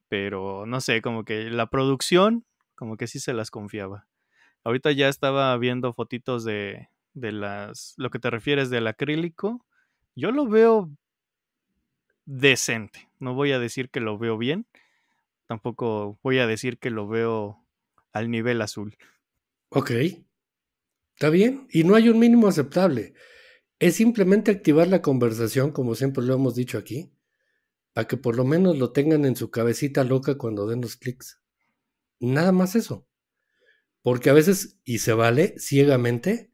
pero no sé, como que la producción como que sí se las confiaba. Ahorita ya estaba viendo fotitos de, de las, lo que te refieres del acrílico. Yo lo veo decente. No voy a decir que lo veo bien. Tampoco voy a decir que lo veo al nivel azul. Ok. Está bien. Y no hay un mínimo aceptable. Es simplemente activar la conversación, como siempre lo hemos dicho aquí, para que por lo menos lo tengan en su cabecita loca cuando den los clics. Nada más eso. Porque a veces, y se vale ciegamente,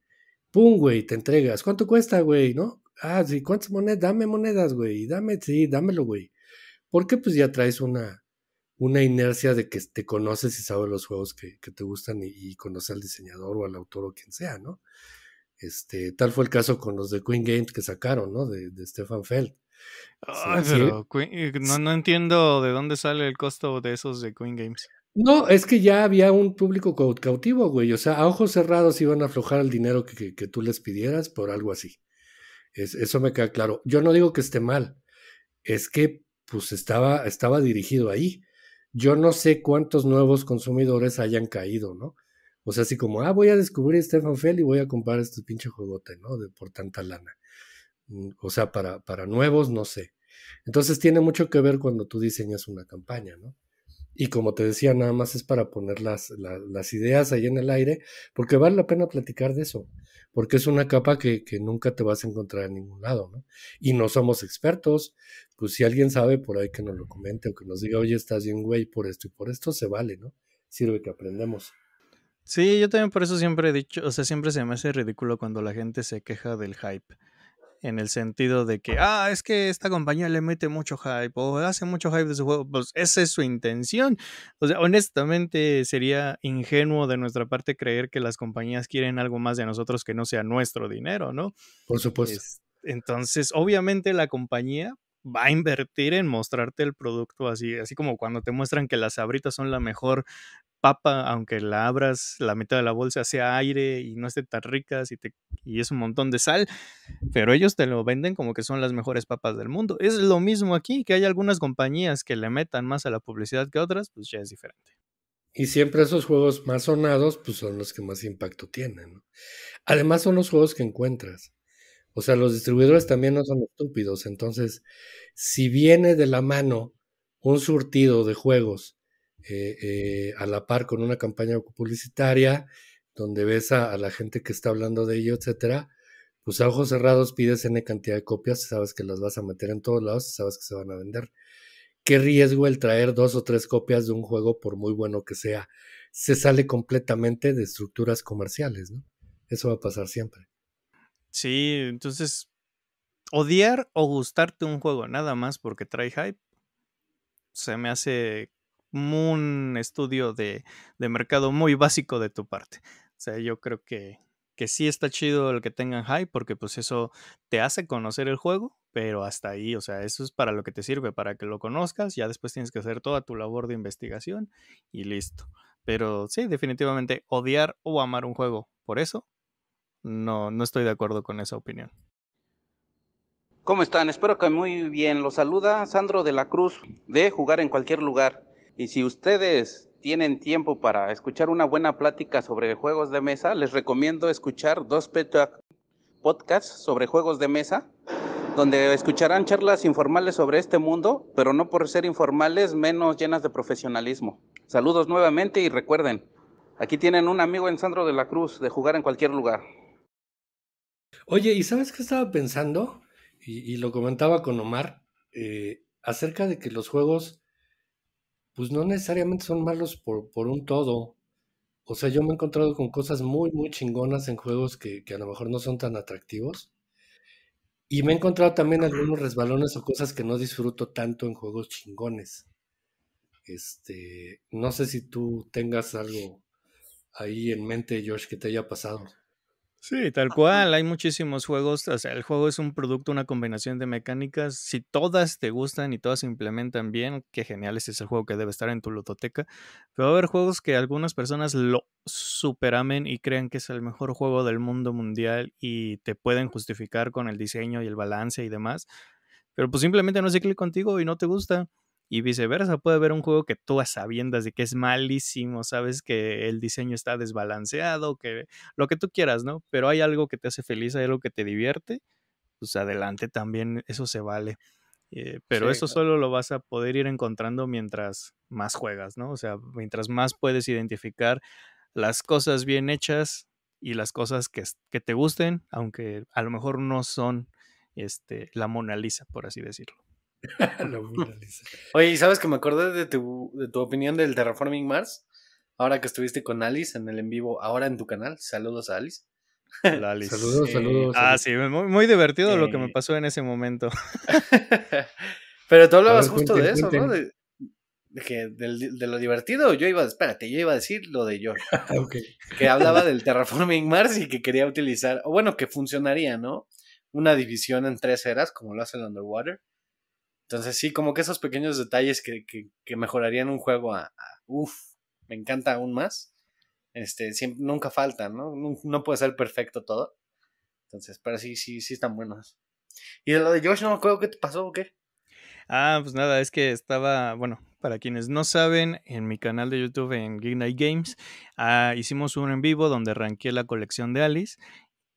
pum, güey, te entregas. ¿Cuánto cuesta, güey? ¿No? Ah, sí, ¿cuántas monedas? Dame monedas, güey. Dame, sí, dámelo, güey. Porque pues ya traes una, una inercia de que te conoces y sabes los juegos que, te gustan y, conoces al diseñador o al autor o quien sea, ¿no? Este, tal fue el caso con los de Queen Games que sacaron, ¿no? De, Stefan Feld. Eh, no, no, entiendo de dónde sale el costo de esos de Queen Games. No, es que ya había un público cautivo, güey. O sea, a ojos cerrados iban a aflojar el dinero que, tú les pidieras por algo así. eso me queda claro. Yo no digo que esté mal. Es que, pues, estaba, estaba dirigido ahí. Yo no sé cuántos nuevos consumidores hayan caído, ¿no? O sea, así como, ah, voy a descubrir a Stefan Fell y voy a comprar este pinche jugote, ¿no? De, por tanta lana. Mm, o sea, para, para nuevos, no sé. Entonces tiene mucho que ver cuando tú diseñas una campaña, ¿no? Y como te decía, nada más es para poner las, las, ideas ahí en el aire, porque vale la pena platicar de eso, porque es una capa que, que, nunca te vas a encontrar en ningún lado, ¿no? Y no somos expertos, pues si alguien sabe por ahí que nos lo comente o que nos diga, oye, estás bien, güey, por esto y por esto, se vale, ¿no? Sirve que aprendemos. Sí, yo también por eso siempre he dicho, o sea, siempre se me hace ridículo cuando la gente se queja del hype en el sentido de que, ah, es que esta compañía le mete mucho hype o hace mucho hype de su juego, pues esa es su intención. O sea, honestamente sería ingenuo de nuestra parte creer que las compañías quieren algo más de nosotros que no sea nuestro dinero, ¿no? Por supuesto. entonces, obviamente la compañía va a invertir en mostrarte el producto así, así como cuando te muestran que las sabritas son la mejor papa, aunque la abras, la mitad de la bolsa sea aire y no esté tan rica si te, y es un montón de sal, pero ellos te lo venden como que son las mejores papas del mundo. Es lo mismo aquí, que hay algunas compañías que le metan más a la publicidad que otras, pues ya es diferente. Y siempre esos juegos más sonados, pues son los que más impacto tienen. Además son los juegos que encuentras. O sea, los distribuidores también no son estúpidos. Entonces, si viene de la mano un surtido de juegos eh, eh, a la par con una campaña publicitaria donde ves a, la gente que está hablando de ello, etcétera, pues a ojos cerrados pides N cantidad de copias, sabes que las vas a meter en todos lados sabes que se van a vender. ¿Qué riesgo el traer dos o tres copias de un juego, por muy bueno que sea? Se sale completamente de estructuras comerciales, ¿no? Eso va a pasar siempre. Sí, entonces, odiar o gustarte un juego nada más porque trae hype, se me hace un estudio de, mercado muy básico de tu parte. O sea, yo creo que, que sí está chido el que tengan hype porque pues eso te hace conocer el juego, pero hasta ahí, o sea, eso es para lo que te sirve, para que lo conozcas, ya después tienes que hacer toda tu labor de investigación y listo. Pero sí, definitivamente odiar o amar un juego por eso, no, no estoy de acuerdo con esa opinión. ¿Cómo están? Espero que muy bien. Los saluda Sandro de la Cruz de Jugar en cualquier lugar. Y si ustedes tienen tiempo para escuchar una buena plática sobre juegos de mesa, les recomiendo escuchar dos podcasts sobre juegos de mesa, donde escucharán charlas informales sobre este mundo, pero no por ser informales, menos llenas de profesionalismo. Saludos nuevamente y recuerden, aquí tienen un amigo en Sandro de la Cruz de jugar en cualquier lugar. Oye, ¿y sabes qué estaba pensando? Y, lo comentaba con Omar, eh, acerca de que los juegos pues no necesariamente son malos por, un todo. O sea, yo me he encontrado con cosas muy, muy chingonas en juegos que, a lo mejor no son tan atractivos. Y me he encontrado también algunos resbalones o cosas que no disfruto tanto en juegos chingones. Este, no sé si tú tengas algo ahí en mente, Josh, que te haya pasado. Sí, tal cual, hay muchísimos juegos, o sea, el juego es un producto, una combinación de mecánicas, si todas te gustan y todas se implementan bien, qué genial, es el juego que debe estar en tu lototeca, pero va a haber juegos que algunas personas lo superamen y crean que es el mejor juego del mundo mundial y te pueden justificar con el diseño y el balance y demás, pero pues simplemente no se clic contigo y no te gusta y viceversa. Puede haber un juego que tú a sabiendas de que es malísimo, sabes que el diseño está desbalanceado, que lo que tú quieras, ¿no? Pero hay algo que te hace feliz, hay algo que te divierte, pues adelante también, eso se vale. Eh, pero eso solo lo vas a poder ir encontrando mientras más juegas, ¿no? O sea, mientras más puedes identificar las cosas bien hechas y las cosas que, que te gusten, aunque a lo mejor no son este, la Mona Lisa, por así decirlo. Oye, sabes que me acordé de tu, de tu opinión del Terraforming Mars? Ahora que estuviste con Alice en el en vivo, ahora en tu canal. Saludos a Alice. Saludos, saludos. Ah, sí, muy, divertido lo que me eh. pasó en ese momento. Pero tú hablabas justo de eso, ¿no? De, que, lo divertido. Yo iba, espérate, yo iba a decir lo de ah, yo Que hablaba del Terraforming Mars y que quería utilizar, o bueno, que funcionaría, ¿no? Una división en tres eras, como lo hace el Underwater. Entonces sí, como que esos pequeños detalles que, que, que mejorarían un juego a, uff, me encanta aún más. Este, siempre, nunca falta ¿no? ¿no? puede ser perfecto todo. Entonces, pero sí, sí, sí están buenos. Y de lo de Josh, no me acuerdo qué te pasó o qué. Ah, pues nada, es que estaba, bueno, para quienes no saben, en mi canal de YouTube en Geek Night Games ah, hicimos un en vivo donde ranqué la colección de Alice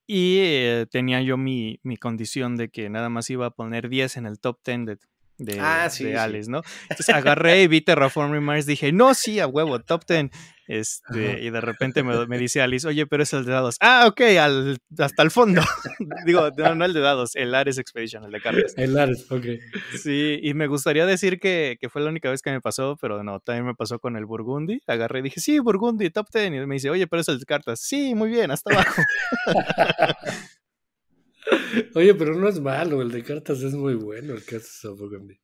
y eh, tenía yo mi, mi, condición de que nada más iba a poner 10 en el top 10 de Ah, de, ah, ¿no? Entonces agarré y vi Terraforming Mars, dije, no, sí, a huevo, top ten. Este, y de repente me, dice Alice, oye, pero es el de dados. Ah, ok, hasta el fondo. Digo, no, no el de dados, el Ares Expedition, el de cartas. El Ares, ok. Sí, y me gustaría decir que, que, fue la única vez que me pasó, pero no, también me pasó con el Burgundy. Agarré y dije, sí, Burgundy, top ten. Y me dice, oye, pero es el de cartas. Sí, muy bien, hasta abajo. Oye, pero no es malo, el de cartas es muy bueno, el que hace Burgundy.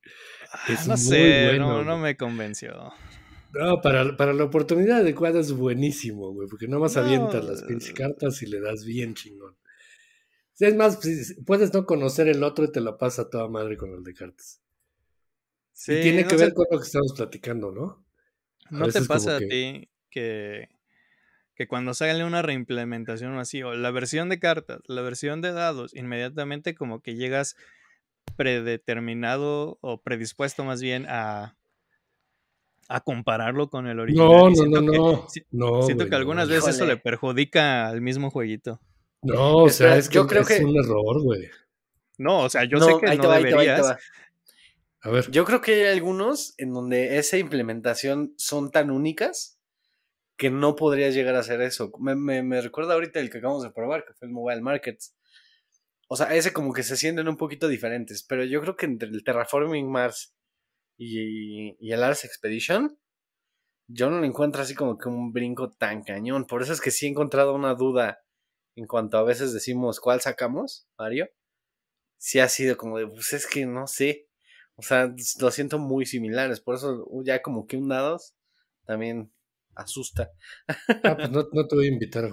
no sé, no, me convenció. No, para, para, la oportunidad adecuada es buenísimo, güey, porque nomás más avientas las pinches cartas y le das bien chingón. Es más, pues, puedes no conocer el otro y te la pasa toda madre con el de cartas. Sí, tiene que ver con lo que estamos platicando, ¿no? no te pasa a ti que que cuando sale una reimplementación o así, o la versión de cartas, la versión de dados, inmediatamente como que llegas predeterminado o predispuesto más bien a, a compararlo con el original. No, no, no, no, Siento que algunas veces eso le perjudica al mismo jueguito. No, o sea, es, que creo es un error, güey. No, o sea, yo sé que no deberías. A ver. Yo creo que hay algunos en donde esa implementación son tan únicas que no podrías llegar a hacer eso. Me, me, recuerda ahorita el que acabamos de probar, que fue el Mobile Markets. O sea, ese como que se sienten un poquito diferentes, pero yo creo que entre el Terraforming Mars y, el Ars Expedition, yo no lo encuentro así como que un brinco tan cañón. Por eso es que sí he encontrado una duda en cuanto a veces decimos cuál sacamos, Mario. Sí ha sido como de, pues es que no sé. O sea, lo siento muy similares. Por eso ya como que un dados también asusta. Ah, pues no, te voy a invitar a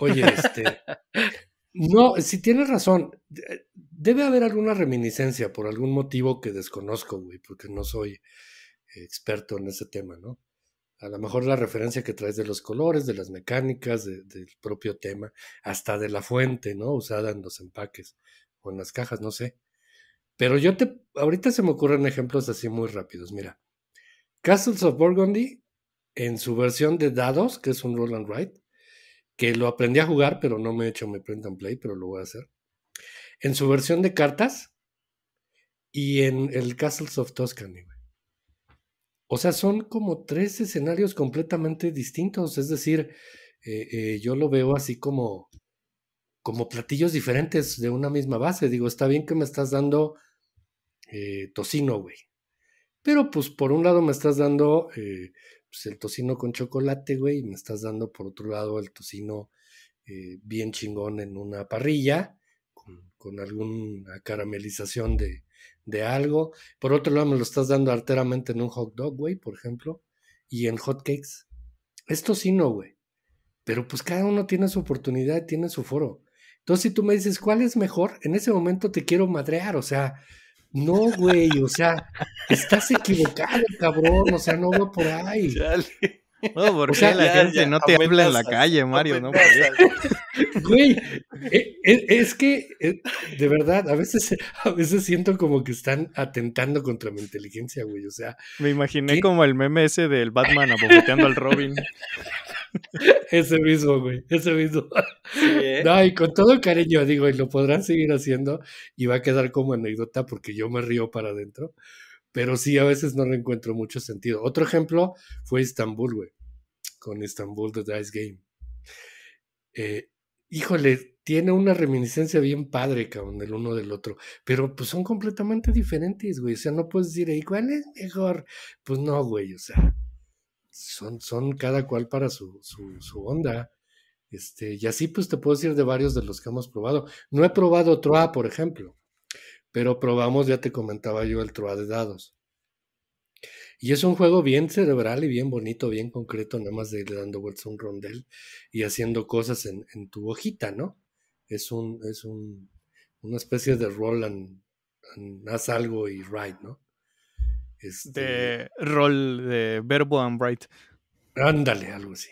Oye, este. No, si tienes razón. Eh, debe haber alguna reminiscencia por algún motivo que desconozco, güey, porque no soy experto en ese tema, ¿no? A lo mejor la referencia que traes de los colores, de las mecánicas, del propio tema, hasta de la fuente, ¿no? Usada en los empaques o en las cajas, no sé. Pero yo te. Ahorita se me ocurren ejemplos así muy rápidos. Mira, Castles of Burgundy en su versión de dados, que es un Roll and write, que lo aprendí a jugar, pero no me he hecho mi print and play, pero lo voy a hacer. En su versión de cartas y en el Castles of Tuscany. O sea, son como tres escenarios completamente distintos. Es decir, eh, eh, yo lo veo así como, como platillos diferentes de una misma base. Digo, está bien que me estás dando eh, tocino, güey. Pero pues por un lado me estás dando pues, el tocino con chocolate, güey, y me estás dando por otro lado el tocino eh, bien chingón en una parrilla, con, alguna caramelización de, de, algo. Por otro lado, me lo estás dando arteramente en un hot dog, güey, por ejemplo, y en hot cakes. Es tocino, güey. Pero pues cada uno tiene su oportunidad, tiene su foro. Entonces, si tú me dices, ¿cuál es mejor? En ese momento te quiero madrear, o sea, no, güey, o sea, estás equivocado, cabrón, o sea, no va por ahí. Dale. No porque la gente no te habla en la calle, Mario, ¿no? Güey, eh, eh, es, que, eh, de verdad, a veces, a veces siento como que están atentando contra mi inteligencia, güey, o sea. Me imaginé como el meme ese del Batman abofeteando al Robin. Ese mismo, güey, ese mismo. No, y con todo cariño, digo, y lo podrán seguir haciendo y va a quedar como anécdota porque yo me río para adentro pero sí a veces no le encuentro mucho sentido. Otro ejemplo fue Istanbul, güey, con Estambul, The Dice Game. Eh, híjole, tiene una reminiscencia bien padre, cabrón, el uno del otro, pero pues son completamente diferentes, güey, o sea, no puedes decir, cuál es mejor? Pues no, güey, o sea, son, son cada cual para su, onda. Este, y así pues te puedo decir de varios de los que hemos probado. No he probado A, por ejemplo pero probamos, ya te comentaba yo, el Troa de dados. Y es un juego bien cerebral y bien bonito, bien concreto, nada más de ir dando vueltas a un rondel y haciendo cosas en, tu hojita, ¿no? Es un, es un, una especie de roll and, haz algo y write, ¿no? Este, de rol de verbo and write. Ándale, algo así.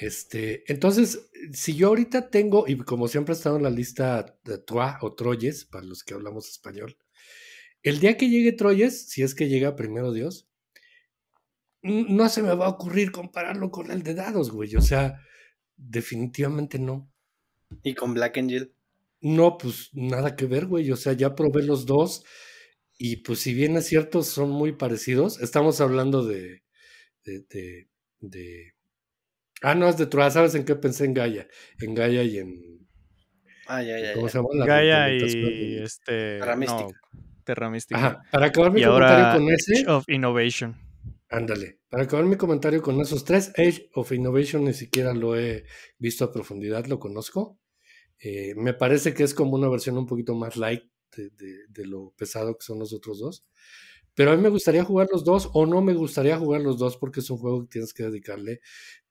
Este, entonces, si yo ahorita tengo, y como siempre he estado en la lista de o Troyes, para los que hablamos español, el día que llegue Troyes, si es que llega primero Dios, no se me va a ocurrir compararlo con el de dados, güey. O sea, definitivamente no. ¿Y con Black Angel? No, pues nada que ver, güey. O sea, ya probé los dos y pues si bien es cierto, son muy parecidos. Estamos hablando de, de, de Ah, no, es de Troya. ¿Sabes en qué pensé? En Gaia. En Gaia y en. Ah, ya, ya. Gaia y este. Ajá. Para acabar mi comentario con ese. Age of Innovation. Ándale. Para acabar mi comentario con esos tres, Age of Innovation ni siquiera lo he visto a profundidad, lo conozco. Eh, me parece que es como una versión un poquito más light de, de, lo pesado que son los otros dos. Pero a mí me gustaría jugar los dos o no me gustaría jugar los dos porque es un juego que tienes que dedicarle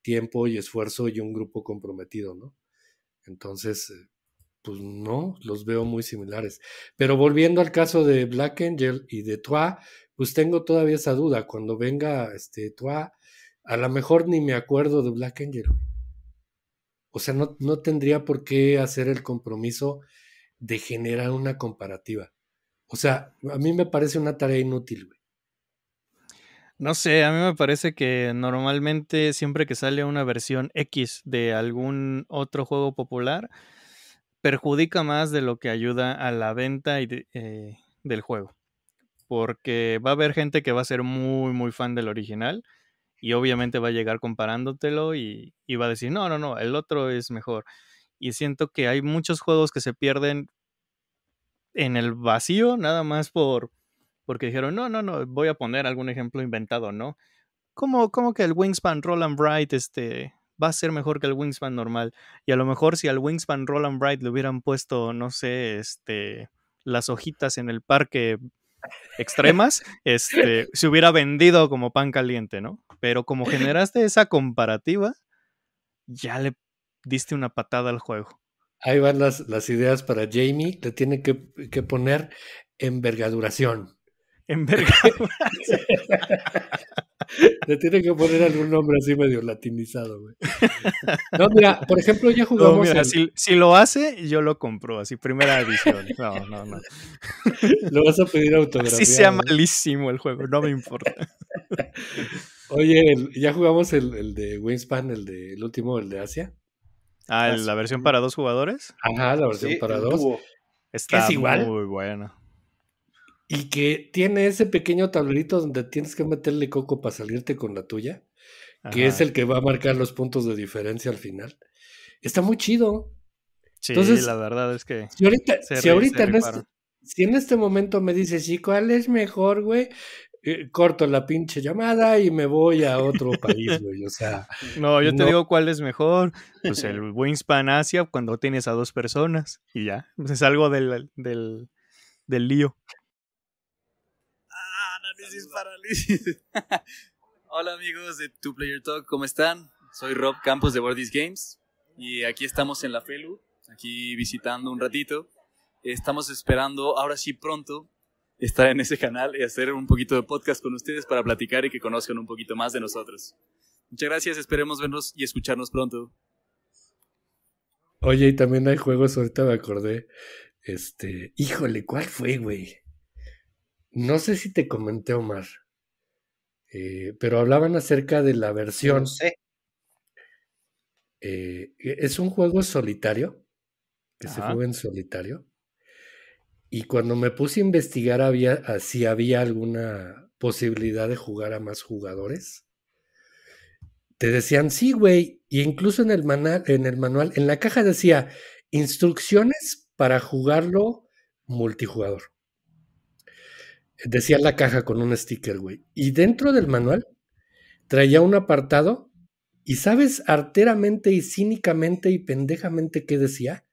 tiempo y esfuerzo y un grupo comprometido, ¿no? Entonces, eh, pues no, los veo muy similares. Pero volviendo al caso de Black Angel y de toa pues tengo todavía esa duda. Cuando venga este a lo mejor ni me acuerdo de Black Angel. O sea, no, no tendría por qué hacer el compromiso de generar una comparativa. O sea, a mí me parece una tarea inútil, no sé, a mí me parece que normalmente siempre que sale una versión X de algún otro juego popular, perjudica más de lo que ayuda a la venta y eh, del juego. Porque va a haber gente que va a ser muy, muy fan del original y obviamente va a llegar comparándotelo y, y va a decir, no, no, no, el otro es mejor. Y siento que hay muchos juegos que se pierden en el vacío, nada más por, porque dijeron, no, no, no, voy a poner algún ejemplo inventado, ¿no? ¿Cómo, que el Wingspan Roll Bright este, va a ser mejor que el Wingspan normal? Y a lo mejor si al Wingspan Roll Bright le hubieran puesto, no sé, este, las hojitas en el parque extremas, este, se hubiera vendido como pan caliente, ¿no? Pero como generaste esa comparativa, ya le diste una patada al juego. Ahí van las, las ideas para Jamie. Te tiene que, que poner envergaduración en Le tiene que poner algún nombre así medio latinizado, güey. No, mira, por ejemplo, ya jugamos. si, lo hace, yo lo compro, así, primera edición. No, no, no. Lo vas a pedir autografía Sí, sea malísimo el juego, no me importa. Oye, ya jugamos el, de Wingspan, el, de, último, el de Asia. Ah, la versión para dos jugadores. Ajá, la versión para dos. Está es igual? muy buena y que tiene ese pequeño tablerito donde tienes que meterle coco para salirte con la tuya, que es el que va a marcar los puntos de diferencia al final. Está muy chido. Sí, Entonces, la verdad es que. Si ahorita, este, si en este, momento me dices, sí, cuál es mejor, güey? Eh, corto la pinche llamada y me voy a otro país, güey. O sea. No, yo te digo cuál es mejor. Pues el Wingspan Asia cuando tienes a dos personas y ya. es algo del, del, del lío. Hola amigos de Two Player Talk, ¿cómo están? Soy Rob Campos de These Games y aquí estamos en la FELU, aquí visitando un ratito. Estamos esperando, ahora sí pronto, estar en ese canal y hacer un poquito de podcast con ustedes para platicar y que conozcan un poquito más de nosotros. Muchas gracias, esperemos vernos y escucharnos pronto. Oye, y también hay juegos, ahorita me acordé. Este, híjole, ¿cuál fue, güey? no sé si te comenté, Omar, eh, pero hablaban acerca de la versión. No sé. Eh, e, es un juego solitario, que se juega en solitario. Y cuando me puse a investigar ah, si había alguna posibilidad de jugar a más jugadores, te decían, sí, güey. Y incluso en el, manual, en el manual, en la caja decía, instrucciones para jugarlo multijugador. Decía la caja con un sticker, güey. Y dentro del manual traía un apartado y sabes arteramente y cínicamente y pendejamente qué decía.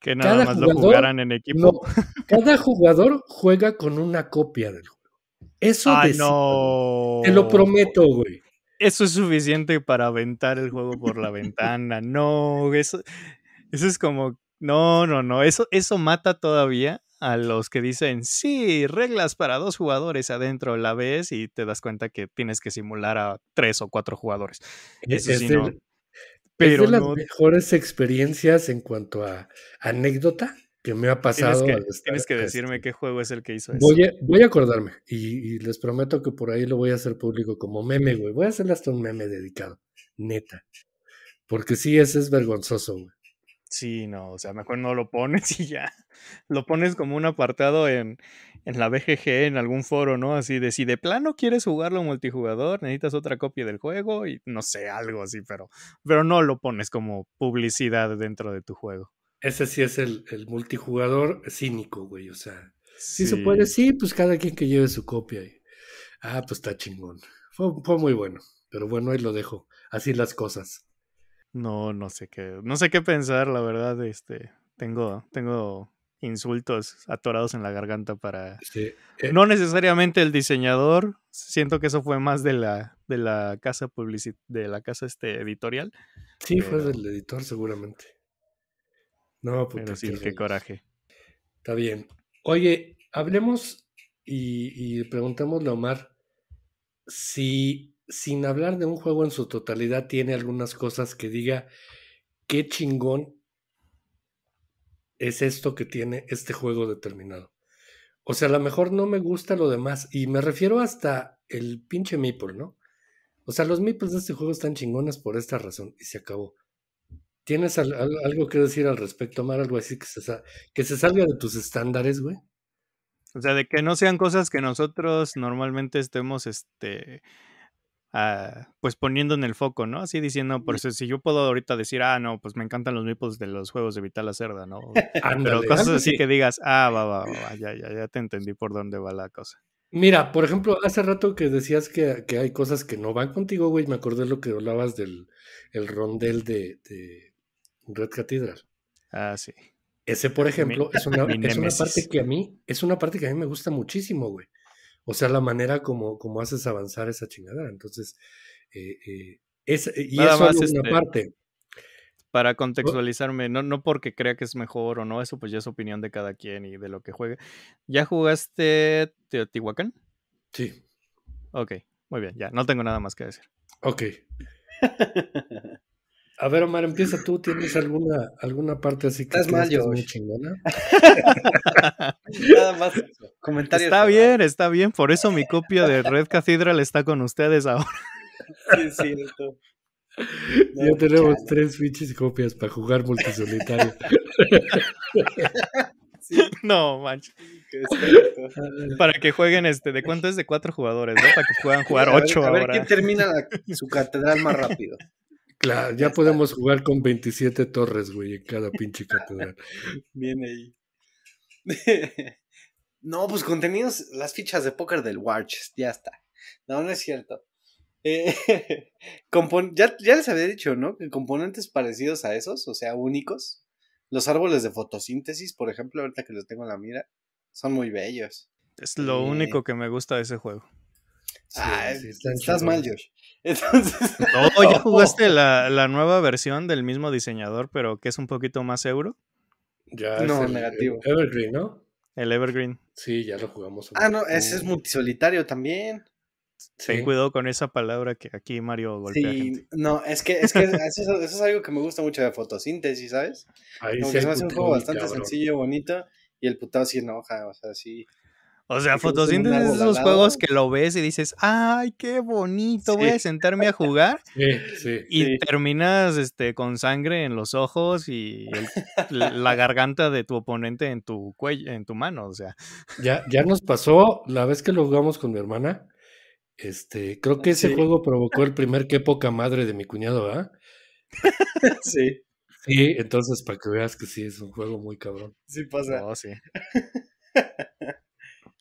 Que nada más lo jugaran en equipo. No, cada jugador juega con una copia del juego. Eso decía, no. Te lo prometo, güey. Eso es suficiente para aventar el juego por la ventana. No, eso, eso es como. No, no, no. Eso, eso mata todavía a los que dicen, sí, reglas para dos jugadores adentro, la vez y te das cuenta que tienes que simular a tres o cuatro jugadores. E eso sí, no. Pero es las mejores experiencias en cuanto a anécdota que me ha pasado. Tienes que, tienes que decirme este qué juego es el que hizo eso. Voy a, acordarme y, les prometo que por ahí lo voy a hacer público como meme, güey. Voy a hacer hasta un meme dedicado, neta. Porque sí, ese es vergonzoso, güey. Sí, no, o sea, mejor no lo pones y ya. Lo pones como un apartado en, en la BGG, en algún foro, ¿no? Así de si de plano quieres jugarlo multijugador, necesitas otra copia del juego y no sé, algo así, pero, pero no lo pones como publicidad dentro de tu juego. Ese sí es el, el multijugador cínico, güey, o sea. Sí. Si se puede, sí, pues cada quien que lleve su copia. Y... Ah, pues está chingón. Fue, fue muy bueno, pero bueno, ahí lo dejo. Así las cosas. No, no sé qué, no sé qué pensar, la verdad, este, tengo, tengo insultos atorados en la garganta para eh no necesariamente el diseñador siento que eso fue más de la de la casa de la casa este editorial sí fue del editor seguramente no puta, pero sí qué, coraje está bien oye hablemos y, preguntamos a Omar si sin hablar de un juego en su totalidad, tiene algunas cosas que diga qué chingón es esto que tiene este juego determinado. O sea, a lo mejor no me gusta lo demás. Y me refiero hasta el pinche Meeple, ¿no? O sea, los Meeples de este juego están chingones por esta razón. Y se acabó. ¿Tienes algo que decir al respecto, Mar? Algo así que se, que se salga de tus estándares, güey. O sea, de que no sean cosas que nosotros normalmente estemos, este, Ah, pues poniendo en el foco, ¿no? Así diciendo, por eso si yo puedo ahorita decir, ah, no, pues me encantan los meeples de los juegos de Vital la Cerda, ¿no? Pero cosas así que digas, ah, va, va, va, ya, ya, ya te entendí por dónde va la cosa. Mira, por ejemplo, hace rato que decías que, hay cosas que no van contigo, güey, me acordé lo que hablabas del el rondel de, Red Catedral. Ah, sí. Ese, por ejemplo, es, una, parte que a mí, es una parte que a mí me gusta muchísimo, güey. O sea, la manera como, como haces avanzar esa chingadera. Entonces, eh, eh, eh, y eso es una este, parte. Para contextualizarme, no, no porque crea que es mejor o no, eso pues ya es opinión de cada quien y de lo que juegue. ¿Ya jugaste Teotihuacán? Sí. Ok, muy bien, ya, no tengo nada más que decir. Ok. A ver, Omar, empieza tú. ¿Tienes alguna, alguna parte así que estás mal, yo? muy chingona? Nada más comentarios. Está bien, está bien. Por eso mi copia de Red Cathedral está con ustedes ahora. sí, sí, ya tenemos tres fiches copias para jugar multisolitario. No, mancho. Para que jueguen este, ¿de cuánto es de cuatro jugadores? ¿no? Para que puedan jugar a A ver quién termina su catedral más rápido. Claro, ya, podemos jugar con 27 torres, güey, en cada pinche catedral. Bien ahí. no, pues contenidos, las fichas de póker del Warch, ya está. No, no es cierto. Eh, ya, les había dicho, ¿no? Que componentes parecidos a esos, o sea, únicos. Los árboles de fotosíntesis, por ejemplo, ahorita que los tengo en la mira, son muy bellos. Es lo eh. único que me gusta de ese juego. ah, estás mal, George. Entonces. No, ¿ya jugaste la, nueva versión del mismo diseñador, pero que es un poquito más euro? Ya, no, negativo. El Evergreen, ¿no? El Evergreen. Sí, ya lo jugamos. Ah, no, ese es multisolitario también. Ten cuidado con esa palabra que aquí Mario golpea. no, es que, es eso, es algo que me gusta mucho de fotosíntesis, ¿sabes? Ahí se hace un juego bastante sencillo, bonito, y el putado sí enoja, o sea, sí. O sea, fotosíntesis es esos juegos que lo ves y dices, ay, qué bonito, voy a sentarme a jugar. Sí, sí, y terminas este, con sangre en los ojos y la garganta de tu oponente en tu cuello, en tu mano. O sea. Ya, ya nos pasó la vez que lo jugamos con mi hermana. Este, creo que ese juego provocó el primer qué poca madre de mi cuñado, ¿ah? sí. Sí, entonces para que veas que sí, es un juego muy cabrón. Sí pasa. No, oh, sí.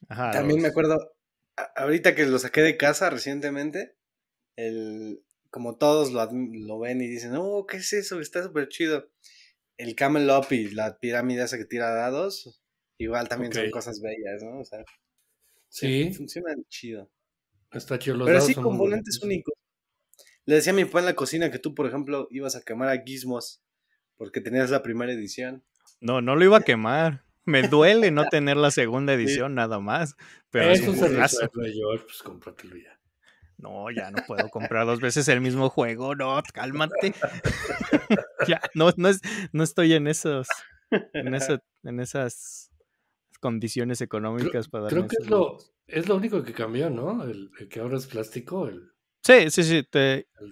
También me acuerdo, ahorita que lo saqué de casa recientemente, como todos lo, ven y dicen, oh, ¿qué es eso? Está súper chido. El y la pirámide esa que tira dados, igual también son cosas bellas, ¿no? O sea, sí. Funcionan chido. Está chido los Pero sí, componentes únicos. Le decía a mi papá en la cocina que tú, por ejemplo, ibas a quemar a Gizmos porque tenías la primera edición. No, no lo iba a quemar. Me duele no tener la segunda edición nada más. Pero es un se pues cómpratelo ya. No, ya no puedo comprar dos veces el mismo juego, no, cálmate. ya, no, no, es, no estoy en esos, en, en esas condiciones económicas para Creo que es lo, es lo único que cambió, ¿no? El, el que ahora es plástico, el, Sí, sí, sí.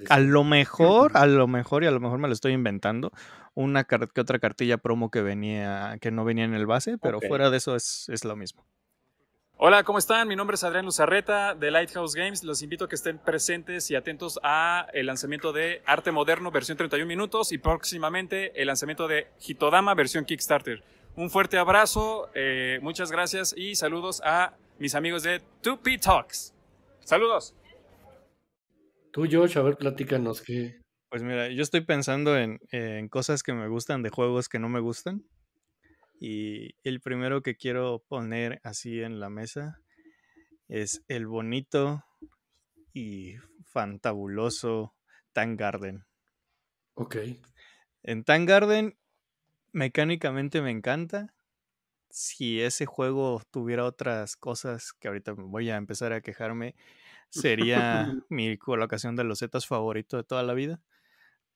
a lo mejor, a lo mejor, y a lo mejor me lo estoy inventando, una que otra cartilla promo que venía, que no venía en el base, pero fuera de eso es, lo mismo. Hola, ¿cómo están? Mi nombre es Adrián Luzarreta de Lighthouse Games. Los invito a que estén presentes y atentos a el lanzamiento de Arte Moderno versión 31 minutos y próximamente el lanzamiento de Hitodama versión Kickstarter. Un fuerte abrazo, eh, muchas gracias y saludos a mis amigos de 2P Talks. Saludos. Tú, Josh, a ver, platícanos qué. Pues mira, yo estoy pensando en, en cosas que me gustan de juegos que no me gustan. Y el primero que quiero poner así en la mesa es el bonito y fantabuloso Garden. Ok. En Garden mecánicamente me encanta. Si ese juego tuviera otras cosas que ahorita voy a empezar a quejarme, Sería mi colocación de los Zetas favorito de toda la vida.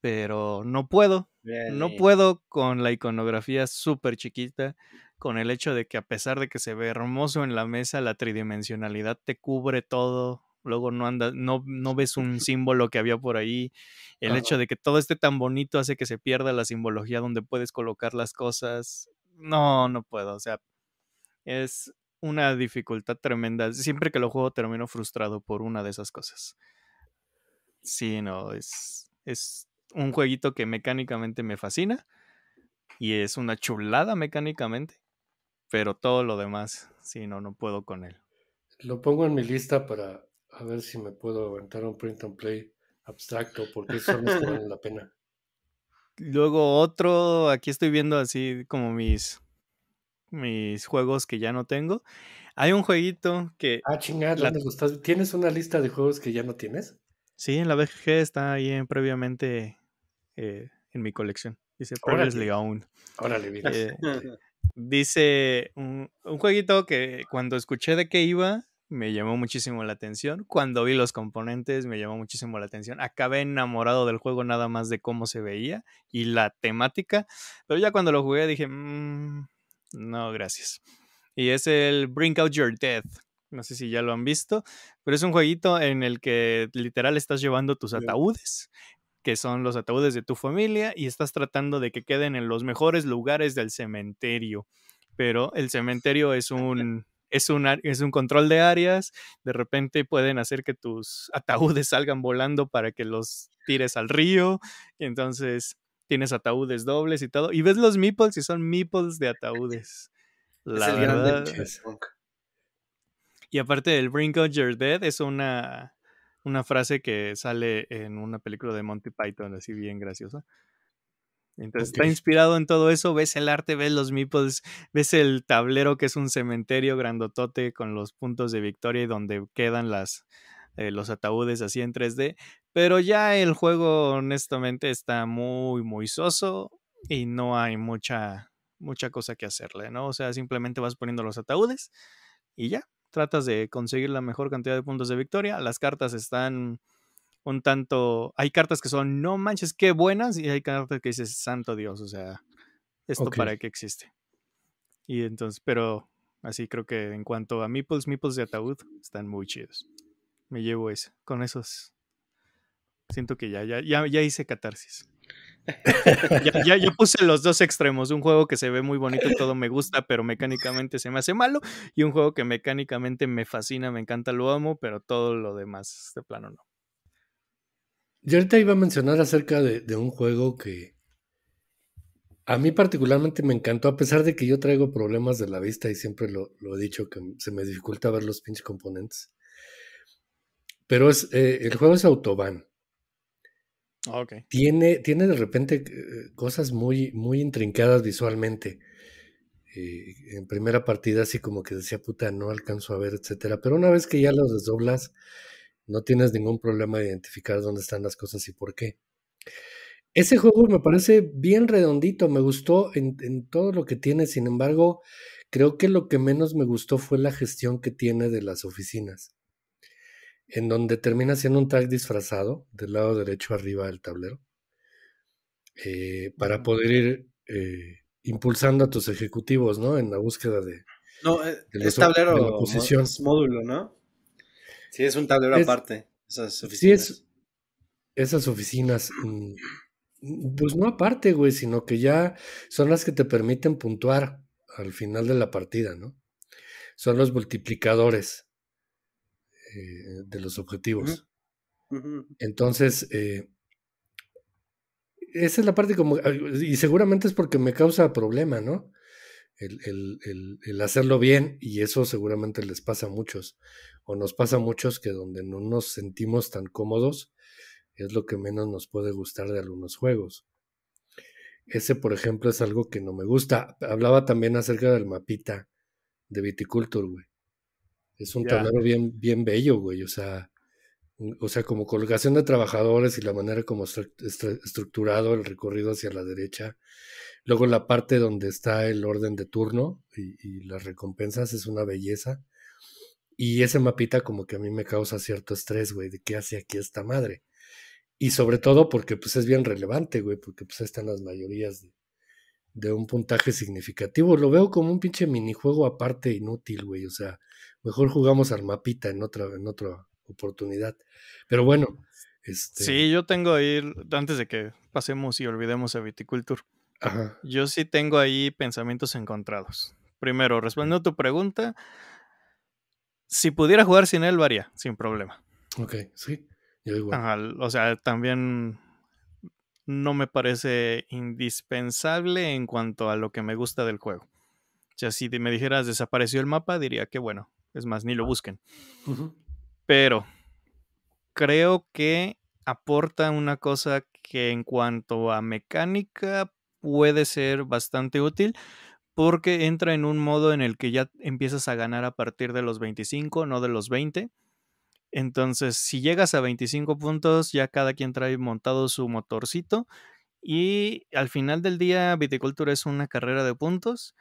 Pero no puedo. No puedo con la iconografía súper chiquita, con el hecho de que a pesar de que se ve hermoso en la mesa, la tridimensionalidad te cubre todo, luego no andas, no, no ves un símbolo que había por ahí. El hecho de que todo esté tan bonito hace que se pierda la simbología donde puedes colocar las cosas. No, no puedo. O sea, es una dificultad tremenda. Siempre que lo juego termino frustrado por una de esas cosas. Sí, no, es, es un jueguito que mecánicamente me fascina y es una chulada mecánicamente, pero todo lo demás, sí, no, no puedo con él. Lo pongo en mi lista para a ver si me puedo aguantar un print and play abstracto, porque eso no es la pena. Luego otro, aquí estoy viendo así como mis mis juegos que ya no tengo. Hay un jueguito que. Ah, chingada, la... ¿Tienes una lista de juegos que ya no tienes? Sí, en la BGG está ahí previamente eh, en mi colección. Dice Previously aún Órale, mira. Eh, dice un, jueguito que cuando escuché de qué iba, me llamó muchísimo la atención. Cuando vi los componentes, me llamó muchísimo la atención. Acabé enamorado del juego nada más de cómo se veía y la temática. Pero ya cuando lo jugué dije, mm, no, gracias. Y es el Bring Out Your Death. No sé si ya lo han visto, pero es un jueguito en el que literal estás llevando tus ataúdes, que son los ataúdes de tu familia, y estás tratando de que queden en los mejores lugares del cementerio. Pero el cementerio es un, es un, es un control de áreas, de repente pueden hacer que tus ataúdes salgan volando para que los tires al río, entonces tienes ataúdes dobles y todo. Y ves los meeples y son meeples de ataúdes. Y aparte el Bring Out Your Dead es una, una frase que sale en una película de Monty Python, así bien graciosa. Entonces está inspirado en todo eso, ves el arte, ves los meeples, ves el tablero que es un cementerio grandotote con los puntos de victoria y donde quedan las, eh, los ataúdes así en 3D, pero ya el juego, honestamente, está muy, muy soso y no hay mucha, mucha cosa que hacerle, ¿no? O sea, simplemente vas poniendo los ataúdes y ya. Tratas de conseguir la mejor cantidad de puntos de victoria. Las cartas están un tanto. Hay cartas que son no manches, qué buenas, y hay cartas que dices, santo Dios, o sea, esto para qué existe. Y entonces, pero así creo que en cuanto a meeples, meeples de ataúd están muy chidos. Me llevo eso, con esos Siento que ya, ya, ya, hice catarsis. ya, yo puse los dos extremos, un juego que se ve muy bonito, y todo me gusta, pero mecánicamente se me hace malo, y un juego que mecánicamente me fascina, me encanta, lo amo, pero todo lo demás de plano no. Yo ahorita iba a mencionar acerca de, un juego que a mí particularmente me encantó, a pesar de que yo traigo problemas de la vista y siempre lo, he dicho que se me dificulta ver los pinches componentes. Pero es, eh, el juego es Autobahn. Ah, tiene, tiene de repente eh, cosas muy, muy intrincadas visualmente. Eh, en primera partida así como que decía, puta, no alcanzo a ver, etcétera. Pero una vez que ya los desdoblas, no tienes ningún problema de identificar dónde están las cosas y por qué. Ese juego me parece bien redondito, me gustó en todo lo que tiene, sin embargo, creo que lo que menos me gustó fue la gestión que tiene de las oficinas en donde termina siendo un tag disfrazado del lado derecho arriba del tablero, eh, para poder ir eh, impulsando a tus ejecutivos, ¿no? En la búsqueda de... No, eh, es tablero módulo, ¿no? Sí, es un tablero aparte, esas oficinas. Sí, esas oficinas, mm, mm, pues no aparte, güey, sino que ya son las que te permiten puntuar al final de la partida, ¿no? Son los multiplicadores eh, de los objetivos. Entonces, eh, esa es la parte como, y seguramente es porque me causa problema, ¿no? El, el, hacerlo bien, y eso seguramente les pasa a muchos, o nos pasa a muchos que donde no nos sentimos tan cómodos, es lo que menos nos puede gustar de algunos juegos. Ese, por ejemplo, es algo que no me gusta. Hablaba también acerca del mapita de Viticulture, güey. Es un tablero bien, bien bello, güey. O sea, mm, o sea, como colocación de trabajadores y la manera como está estructurado el recorrido hacia la derecha. Luego la parte donde está el orden de turno y, las recompensas es una belleza. Y ese mapita como que a mí me causa cierto estrés, güey, de qué hace aquí esta madre. Y sobre todo porque pues es bien relevante, güey, porque pues están las mayorías de un puntaje significativo. Lo veo como un pinche minijuego aparte inútil, güey. O sea, mejor jugamos armapita en otra, en otra oportunidad. Pero bueno, este... Sí, yo tengo ahí, antes de que pasemos y olvidemos a Viticulture, Ajá. yo sí tengo ahí pensamientos encontrados. Primero, respondiendo a tu pregunta, si pudiera jugar sin él, varía, sin problema. Ok, sí, yo igual. Ajá, o sea, también no me parece indispensable en cuanto a lo que me gusta del juego. O sea, si me dijeras desapareció el mapa, diría que bueno, es más, ni lo ah. busquen. Pero creo que aporta una cosa que en cuanto a mecánica puede ser bastante útil porque entra en un modo en el que ya empiezas a ganar a partir de los 25, no de los 20. Entonces, si llegas a 25 puntos, ya cada quien trae montado su motorcito. Y al final del día, viticultura es una carrera de puntos.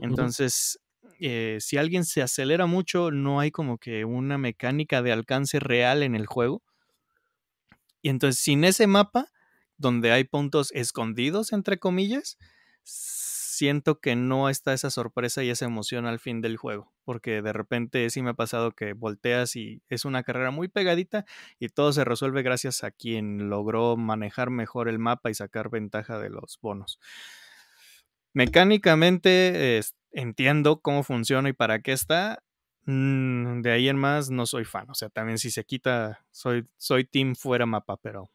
entonces, eh, si alguien se acelera mucho, no hay como que una mecánica de alcance real en el juego. Y entonces sin ese mapa, donde hay puntos escondidos, entre comillas, siento que no está esa sorpresa y esa emoción al fin del juego, porque de repente sí me ha pasado que volteas y es una carrera muy pegadita y todo se resuelve gracias a quien logró manejar mejor el mapa y sacar ventaja de los bonos. Mecánicamente, este entiendo cómo funciona y para qué está. Mm, de ahí en más no soy fan. O sea, también si se quita, soy, soy team fuera mapa, pero.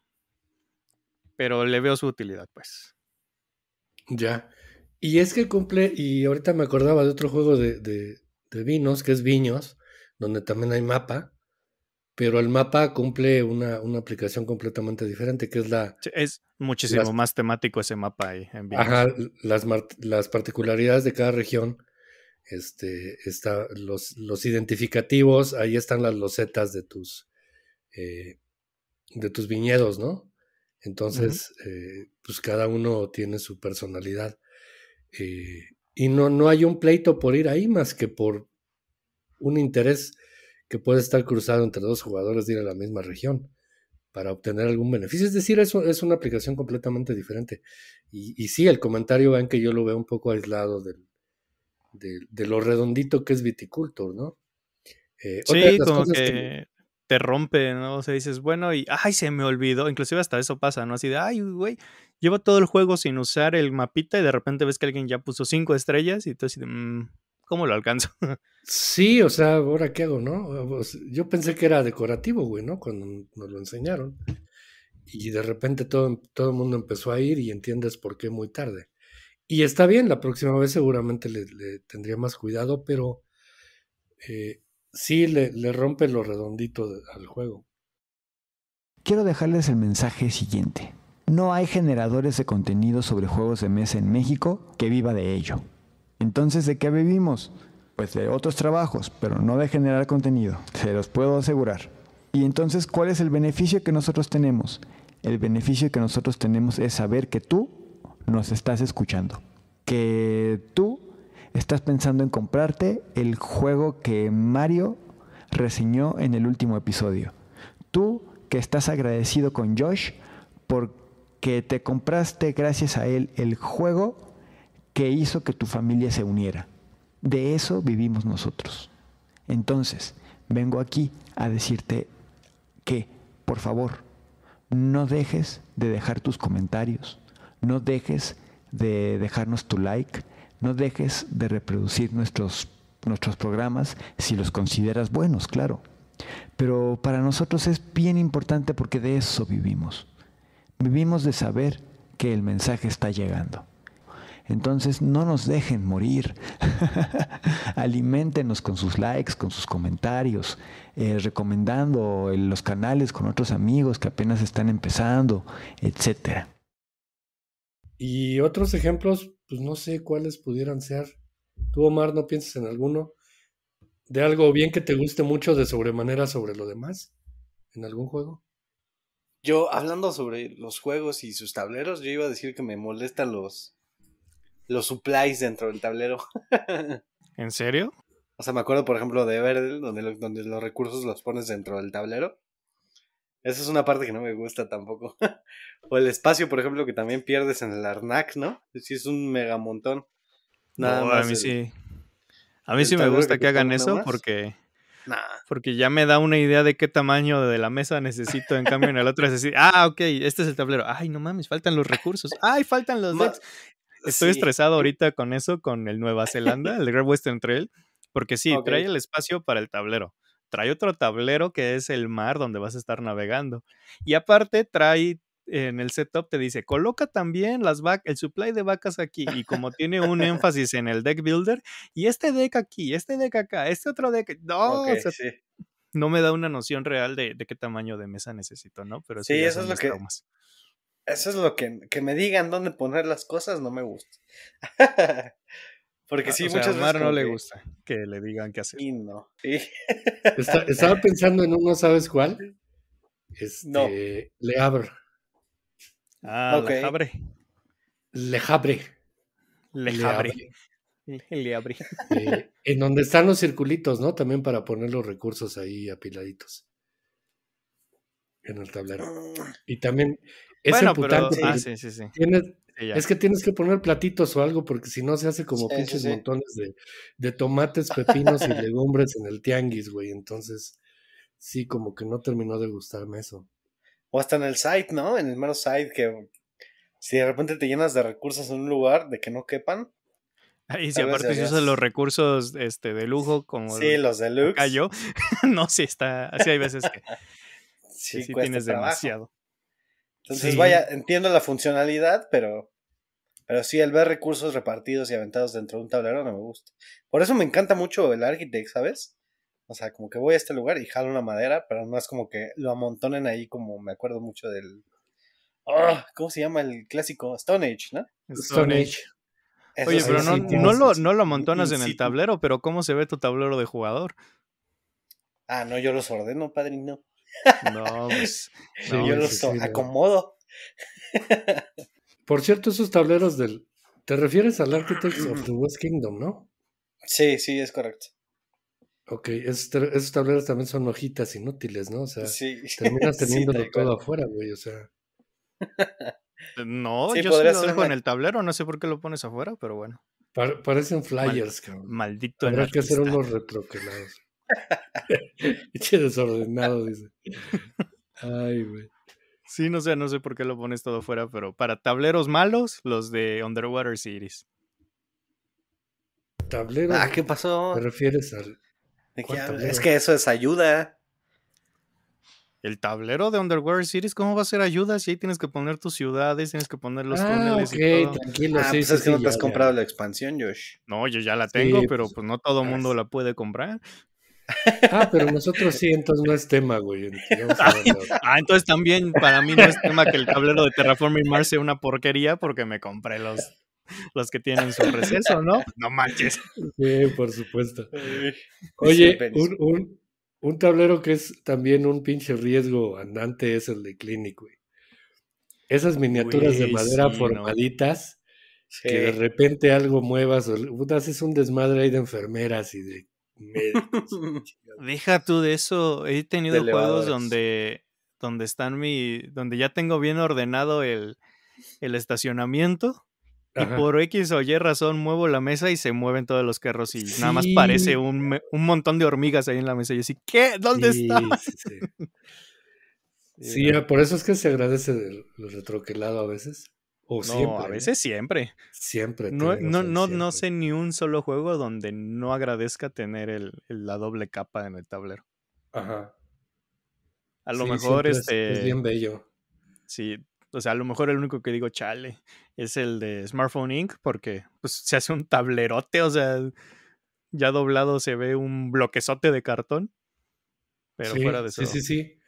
Pero le veo su utilidad, pues. Ya. Y es que cumple, y ahorita me acordaba de otro juego de, de vinos, que es Viños, donde también hay mapa pero el mapa cumple una, aplicación completamente diferente, que es la... es muchísimo más temático ese mapa ahí. En ajá, las, las particularidades de cada región, este, está, los, los identificativos, ahí están las losetas de tus, eh, de tus viñedos, ¿no? Entonces, eh, pues cada uno tiene su personalidad. Eh, y no, no hay un pleito por ir ahí más que por un interés que puede estar cruzado entre dos jugadores de ir a la misma región para obtener algún beneficio. Es decir, eso es una aplicación completamente diferente. Y, sí, el comentario va en que yo lo veo un poco aislado del, de, lo redondito que es viticultor, ¿no? Eh, sí, como que, te rompe, ¿no? O sea, dices, bueno, y ay, se me olvidó. Inclusive hasta eso pasa, ¿no? Así de, ay, güey, llevo todo el juego sin usar el mapita y de repente ves que alguien ya puso cinco estrellas y tú así de, mm, ¿cómo lo alcanzo? Sí, o sea, ahora qué hago, ¿no? Ah, pues, yo pensé que era decorativo, güey, ¿no? Cuando nos lo enseñaron. Y de repente todo, em, todo el mundo empezó a ir y entiendes por qué muy tarde. Y está bien, la próxima vez seguramente le, tendría más cuidado, pero eh, sí le, le rompe lo redondito al juego. Quiero dejarles el mensaje siguiente. No hay generadores de contenido sobre juegos de mesa en México que viva de ello. Entonces, ¿de qué vivimos? Pues, de otros trabajos, pero no de generar contenido, se los puedo asegurar. Y entonces, ¿cuál es el beneficio que nosotros tenemos? El beneficio que nosotros tenemos es saber que tú nos estás escuchando, que tú estás pensando en comprarte el juego que Mario reseñó en el último episodio. Tú que estás agradecido con Josh porque te compraste gracias a él el juego que hizo que tu familia se uniera. De eso vivimos nosotros. Entonces, vengo aquí a decirte que, por favor, no dejes de dejar tus comentarios, no dejes de dejarnos tu like, no dejes de reproducir nuestros, nuestros programas si los consideras buenos, claro. Pero para nosotros es bien importante porque de eso vivimos. Vivimos de saber que el mensaje está llegando. Entonces no nos dejen morir. Alimentenos con sus likes, con sus comentarios, eh, recomendando los canales con otros amigos que apenas están empezando, etcétera. Y otros ejemplos, pues no sé cuáles pudieran ser. Tú, Omar, no piensas en alguno de algo bien que te guste mucho de sobremanera sobre lo demás en algún juego. Yo, hablando sobre los juegos y sus tableros, yo iba a decir que me molestan los, los supplies dentro del tablero. ¿En serio? O sea, me acuerdo, por ejemplo, de Everdell, donde, donde los recursos los pones dentro del tablero. Esa es una parte que no me gusta tampoco. o el espacio, por ejemplo, que también pierdes en el arnac, ¿no? Sí, es un mega montón. a mí sí. A mí sí me gusta que, hagan eso porque. Porque ya me da una idea de qué tamaño de la mesa necesito. En cambio, en el otro es decir, ah, ok, este es el tablero. Ay, no mames, faltan los recursos. Ay, faltan los decks. Estoy estresado ahorita con eso, con el Nueva Zelanda, el Great Western Trail, porque sí, trae el espacio para el tablero. Trae otro tablero que es el mar donde vas a estar navegando. Y aparte trae en el setup te dice, coloca también las el supply de vacas aquí. Y como tiene un énfasis en el deck builder, y este deck aquí, este deck acá, este otro deck. No, no me da una noción real de, qué tamaño de mesa necesito, ¿no? Pero sí, eso es lo que. Eso es lo que, que me digan dónde poner las cosas, no me gusta. Porque ah, sí, muchas veces. no le gusta que le digan qué hacer. no. estaba pensando en uno, ¿sabes cuál? no. Este, le abro. Ah, le abre. Le abre. Le abre. Le eh, en donde están los circulitos, ¿no? También para poner los recursos ahí apiladitos. En el tablero. Mm. Y también, es bueno, ah, sí, sí, sí. es que tienes que poner platitos o algo porque si no se hace como pinches montones de, tomates, pepinos y legumbres en el tianguis, güey. Entonces, sí, como que no terminó de gustarme eso. O hasta en el site, ¿no? En el mero site que si de repente te llenas de recursos en un lugar de que no quepan, y si aparte se usas los recursos este, de lujo, como sí, los deluxe. Cayó, no, sí está. Así hay veces que, sí, tienes demasiado. Entonces, vaya, entiendo la funcionalidad, pero, pero sí, el ver recursos repartidos y aventados dentro de un tablero no me gusta. Por eso me encanta mucho el Architect, ¿sabes? O sea, como que voy a este lugar y jalo una madera, pero no es como que lo amontonen ahí, como me acuerdo mucho del. Ah, ¿Cómo se llama el clásico? Stone Age, ¿no? Stone Age. Oye, pero no, no, lo, no lo amontonas en el tablero, pero ¿cómo se ve tu tablero de jugador? Ah, no, yo los ordeno, padrino. No, pues. yo los pues, acomodo. Por cierto, esos tableros del. ¿Te refieres al Architects of the West Kingdom, no? Sí, sí, es correcto. Ok, esos, esos tableros también son hojitas inútiles, ¿no? O sea, terminas teniéndolo todo afuera, güey, o sea. Eh, no, yo sí lo dejo en el tablero, no sé por qué lo pones afuera, pero bueno. parecen flyers, cabrón. Maldito Habrá que hacer unos retroquelados. Eche desordenado, dice. Ay, güey. Sí, no sé, no sé por qué lo pones todo fuera, pero para tableros malos, los de Underwater Cities ¿Tableros? Ah, ¿qué pasó? ¿Te refieres al.? es que eso es ayuda. El tablero de Underwater Cities ¿cómo va a ser ayuda si ahí tienes que poner tus ciudades, tienes que poner los ah, túneles tranquilo. Ah, pues es que no te has comprado la expansión, Josh. No, yo ya la tengo, pero pues, pues no todo el mundo la puede comprar. Ah, pero nosotros sí, entonces no es tema, güey. ah, entonces también para mí no es tema que el tablero de Terraforming Mars sea una porquería porque me compré los, los que tienen su receso, ¿no? No manches. Sí, por supuesto. Oye, un, tablero que es también un pinche riesgo andante es el de Clinic, güey. Esas miniaturas de madera formaditas, que de repente algo muevas, o, haces un desmadre ahí de enfermeras y de Deja tú de eso. He tenido juegos donde, donde están mi. donde ya tengo bien ordenado el, el estacionamiento. Y por X o Y razón muevo la mesa y se mueven todos los carros y nada más parece un, montón de hormigas ahí en la mesa. Y yo así, ¿qué? ¿Dónde está? Sí, ah, por eso es que se agradece el, el retroquelado a veces no, A ¿eh? veces siempre. Siempre. No, no, sé ni un solo juego donde no agradezca tener la doble capa en el tablero. Ajá. A lo mejor este. Es bien bello. Sí. O sea, a lo mejor el único que digo, chale, es el de Smartphone Inc. porque pues, se hace un tablerote, o sea, ya doblado se ve un bloquezote de cartón. Pero fuera de eso. Sí, sí,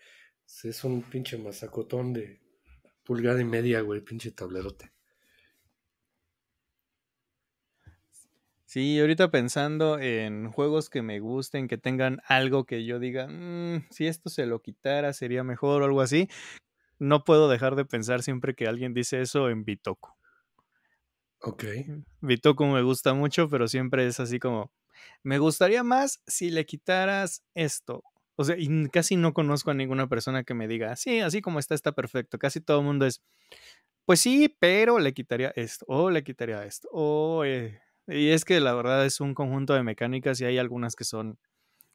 sí. Es un pinche masacotón de, pulgada y media, güey, pinche tablerote. Sí, ahorita pensando en juegos que me gusten, que tengan algo que yo diga, mm, si esto se lo quitara sería mejor o algo así, no puedo dejar de pensar siempre que alguien dice eso en Bitoku. Ok. Bitoku me gusta mucho, pero siempre es así como, me gustaría más si le quitaras esto o sea, casi no conozco a ninguna persona que me diga, sí, así como está, está perfecto. Casi todo el mundo es, pues sí, pero le quitaría esto, o le quitaría esto, o... Eh". Y es que la verdad es un conjunto de mecánicas y hay algunas que son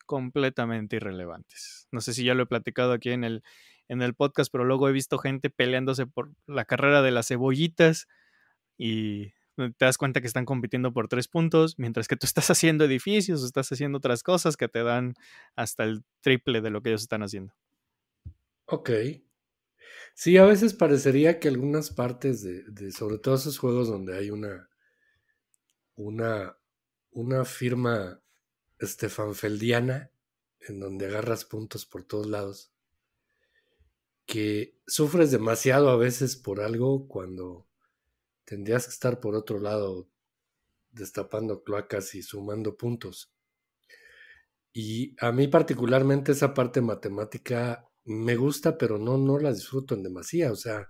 completamente irrelevantes. No sé si ya lo he platicado aquí en el, en el podcast, pero luego he visto gente peleándose por la carrera de las cebollitas y te das cuenta que están compitiendo por tres puntos, mientras que tú estás haciendo edificios, estás haciendo otras cosas que te dan hasta el triple de lo que ellos están haciendo. Ok. Sí, a veces parecería que algunas partes de, sobre todo esos juegos donde hay una, una, una firma estefanfeldiana, en donde agarras puntos por todos lados, que sufres demasiado a veces por algo cuando Tendrías que estar por otro lado destapando cloacas y sumando puntos. Y a mí particularmente esa parte matemática me gusta, pero no, no la disfruto en demasía. O sea,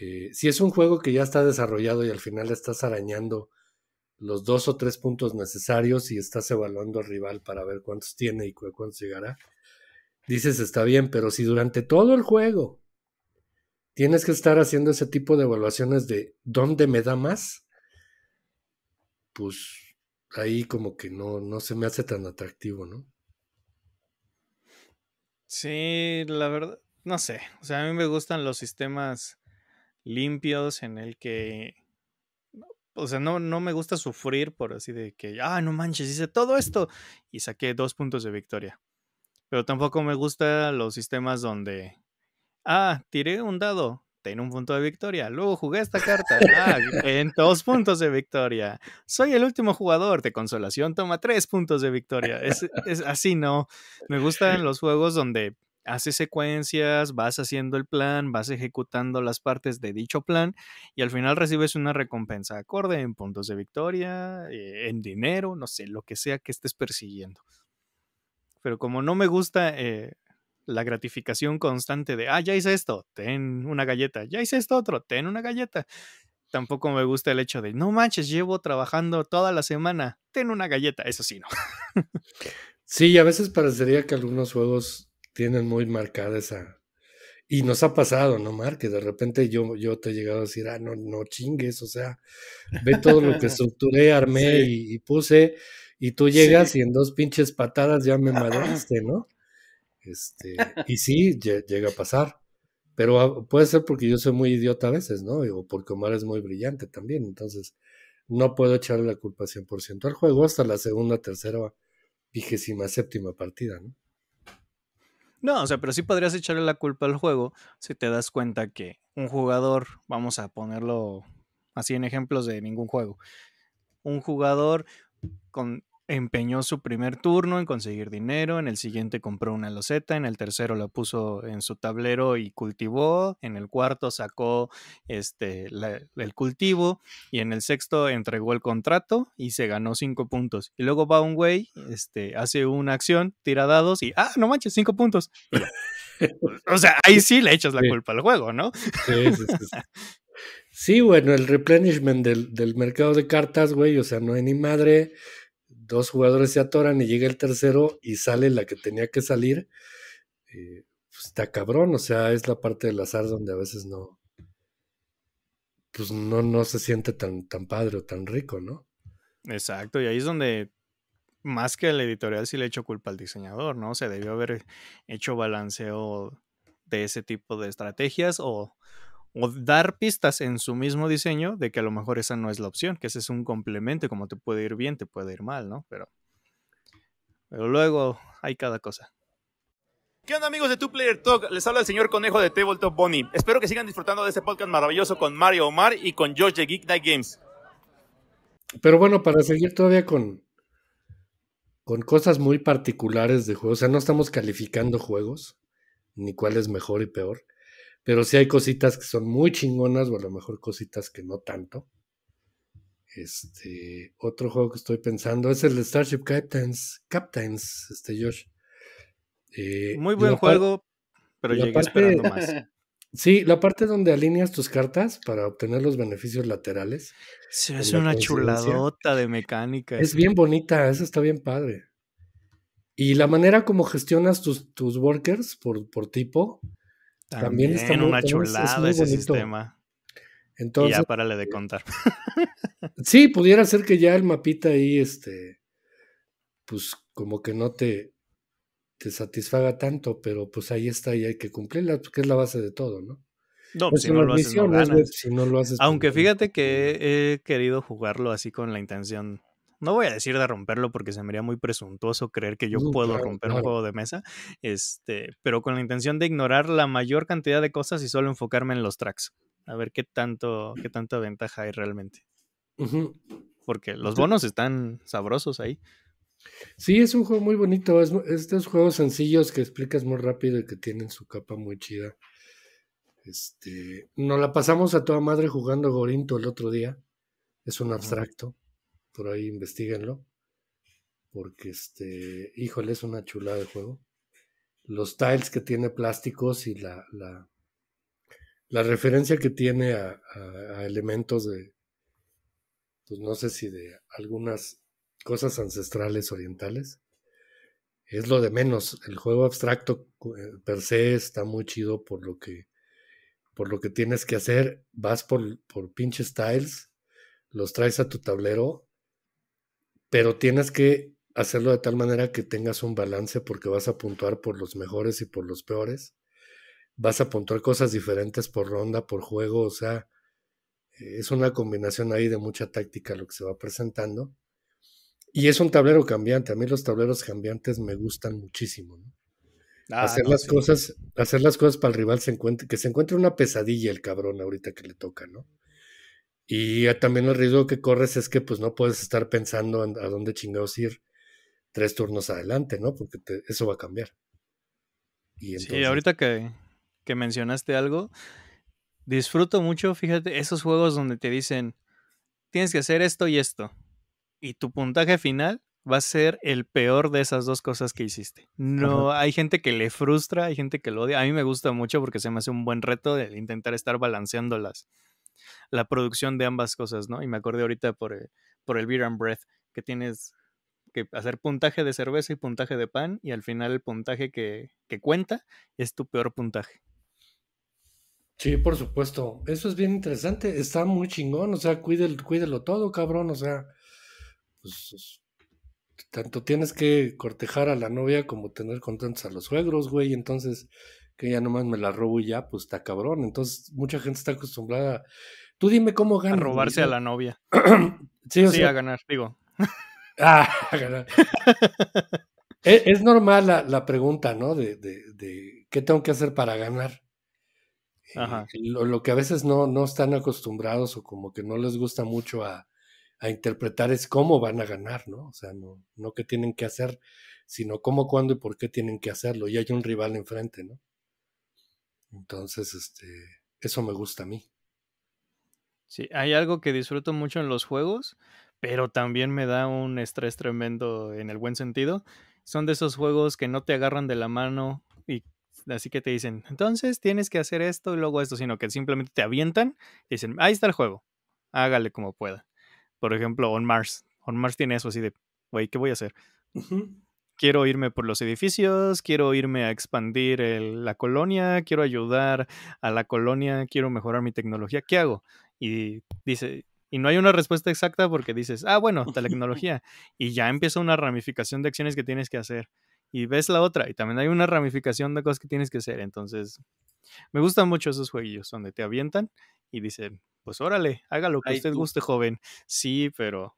eh, si es un juego que ya está desarrollado y al final estás arañando los dos o tres puntos necesarios y estás evaluando al rival para ver cuántos tiene y cuántos llegará, dices está bien, pero si durante todo el juego Tienes que estar haciendo ese tipo de evaluaciones de dónde me da más. Pues ahí como que no, no se me hace tan atractivo, ¿no? Sí, la verdad, no sé. O sea, a mí me gustan los sistemas limpios en el que o sea, no, no me gusta sufrir por así de que, ah, no manches, hice todo esto y saqué dos puntos de victoria. Pero tampoco me gusta los sistemas donde Ah, tiré un dado. tengo un punto de victoria. Luego jugué esta carta. Ah, en dos puntos de victoria. Soy el último jugador de consolación. Toma tres puntos de victoria. Es, así, no. Me gustan los juegos donde haces secuencias, vas haciendo el plan, vas ejecutando las partes de dicho plan y al final recibes una recompensa acorde en puntos de victoria, eh, en dinero, no sé, lo que sea que estés persiguiendo. Pero como no me gusta eh, la gratificación constante de, ah, ya hice esto, ten una galleta, ya hice esto otro, ten una galleta. Tampoco me gusta el hecho de, no manches, llevo trabajando toda la semana, ten una galleta, eso sí, no. sí, a veces parecería que algunos juegos tienen muy marcada esa... Y nos ha pasado, ¿no, Mar? Que de repente yo, yo te he llegado a decir, ah, no, no chingues, o sea, ve todo lo que estructuré, armé y, puse, y tú llegas y en dos pinches patadas ya me madraste, ¿no? Este, y sí, llega a pasar. Pero ah, puede ser porque yo soy muy idiota a veces, ¿no? O porque Omar es muy brillante también. Entonces, no puedo echarle la culpa 100% al juego hasta la segunda, tercera, vigésima, séptima partida, ¿no? No, o sea, pero sí podrías echarle la culpa al juego si te das cuenta que un jugador, vamos a ponerlo así en ejemplos de ningún juego, un jugador con empeñó su primer turno en conseguir dinero, en el siguiente compró una loseta, en el tercero la puso en su tablero y cultivó, en el cuarto sacó este, el cultivo y en el sexto entregó el contrato y se ganó cinco puntos. Y luego va un güey, este, hace una acción, tira dados y, ah, no manches, cinco puntos. o sea, ahí sí le echas la culpa al juego, ¿no? sí, bueno, el replenishment del, del mercado de cartas, güey, o sea, no hay ni madre dos jugadores se atoran y llega el tercero y sale la que tenía que salir, eh, pues está cabrón, o sea, es la parte del azar donde a veces no, pues no, no se siente tan, tan padre o tan rico, ¿no? Exacto, y ahí es donde más que la editorial sí le echo culpa al diseñador, ¿no? Se debió haber hecho balanceo de ese tipo de estrategias o o dar pistas en su mismo diseño de que a lo mejor esa no es la opción, que ese es un complemento, como te puede ir bien, te puede ir mal, ¿no? Pero, pero luego hay cada cosa. ¿Qué onda amigos de Two Player Talk? Les habla el señor Conejo de Tabletop Bonnie. Espero que sigan disfrutando de este podcast maravilloso con Mario Omar y con George de Geek Night Games. Pero bueno, para seguir todavía con, con cosas muy particulares de juegos, o sea, no estamos calificando juegos, ni cuál es mejor y peor. Pero sí hay cositas que son muy chingonas, o a lo mejor cositas que no tanto. Este, otro juego que estoy pensando es el Starship Captains, Captains, este Josh. Eh, muy buen juego, pero llegué esperando más. Sí, la parte donde alineas tus cartas para obtener los beneficios laterales. es una chuladota de mecánica. Es bien bonita, eso está bien padre. Y la manera como gestionas tus, tus workers por, por tipo, también, está una chulada ese sistema. Entonces, y ya párale de contar. sí, pudiera ser que ya el mapita ahí, este, pues como que no te, te satisfaga tanto, pero pues ahí está y hay que cumplirla, pues, que es la base de todo, ¿no? No, si, no haces, no si no, lo haces, pues, Aunque fíjate que he querido jugarlo así con la intención no voy a decir de romperlo porque se me haría muy presuntuoso creer que yo puedo romper un juego de mesa, este, pero con la intención de ignorar la mayor cantidad de cosas y solo enfocarme en los tracks, a ver qué tanto, qué tanta ventaja hay realmente. Porque los bonos están sabrosos ahí. Sí, es un juego muy bonito, es, estos juegos sencillos que explicas muy rápido y que tienen su capa muy chida. Este, nos la pasamos a toda madre jugando Gorinto el otro día. Es un abstracto por ahí investiguenlo. Porque este, híjole, es una chula de juego. Los tiles que tiene plásticos y la, la, la referencia que tiene a, elementos de, pues no sé si de algunas cosas ancestrales orientales. Es lo de menos. El juego abstracto eh, per se está muy chido por lo que, por lo que tienes que hacer. Vas por, por pinches tiles, los traes a tu tablero pero tienes que hacerlo de tal manera que tengas un balance porque vas a puntuar por los mejores y por los peores. Vas a puntuar cosas diferentes por ronda, por juego, o sea, es una combinación ahí de mucha táctica lo que se va presentando. Y es un tablero cambiante, a mí los tableros cambiantes me gustan muchísimo. Ah, hacer, las cosas, hacer las cosas para el rival se que se encuentre una pesadilla el cabrón ahorita que le toca, ¿no? Y eh, también el riesgo que corres es que pues no puedes estar pensando a dónde chingados ir tres turnos adelante, ¿no? Porque eso va a cambiar. Y Sí, ahorita que, que mencionaste algo, disfruto mucho, fíjate, esos juegos donde te dicen, tienes que hacer esto y esto. Y tu puntaje final va a ser el peor de esas dos cosas que hiciste. No, hay gente que le frustra, hay gente que lo odia. A mí me gusta mucho porque se me hace un buen reto de intentar estar balanceándolas la producción de ambas cosas, ¿no? Y me acordé ahorita por, eh, por el Beer and Breath, que tienes que hacer puntaje de cerveza y puntaje de pan, y al final el puntaje que, que cuenta es tu peor puntaje. Sí, por supuesto. Eso es bien interesante. Está muy chingón. O sea, cuídelo, cuídelo todo, cabrón. O sea, pues, tanto tienes que cortejar a la novia como tener contentos a los suegros, güey. Entonces, que ya nomás me la robo y ya, pues está cabrón. Entonces, mucha gente está acostumbrada. Tú dime cómo ganas. A robarse a la novia. sí, sí a ganar, digo. Ah, e, es, normal la, pregunta, ¿no? De, de, qué tengo que hacer para ganar. Eh, lo, que a veces no, no están acostumbrados o como que no les gusta mucho a, a interpretar es cómo van a ganar, ¿no? O sea, no, no qué tienen que hacer, sino cómo, cuándo y por qué tienen que hacerlo. Y hay un rival enfrente, ¿no? Entonces, este, eso me gusta a mí. Sí, hay algo que disfruto mucho en los juegos, pero también me da un estrés tremendo en el buen sentido. Son de esos juegos que no te agarran de la mano y así que te dicen, entonces tienes que hacer esto y luego esto, sino que simplemente te avientan y dicen, ahí está el juego, hágale como pueda. Por ejemplo, On Mars. On Mars tiene eso así de, güey, ¿qué voy a hacer? quiero irme por los edificios, quiero irme a expandir la colonia, quiero ayudar a la colonia, quiero mejorar mi tecnología, ¿qué hago? Y dice, y no hay una respuesta exacta porque dices, ah, bueno, tecnología, y ya empieza una ramificación de acciones que tienes que hacer. Y ves la otra, y también hay una ramificación de cosas que tienes que hacer. Entonces, me gustan mucho esos jueguillos donde te avientan y dicen, pues órale, haga lo que usted guste, joven. Sí, pero,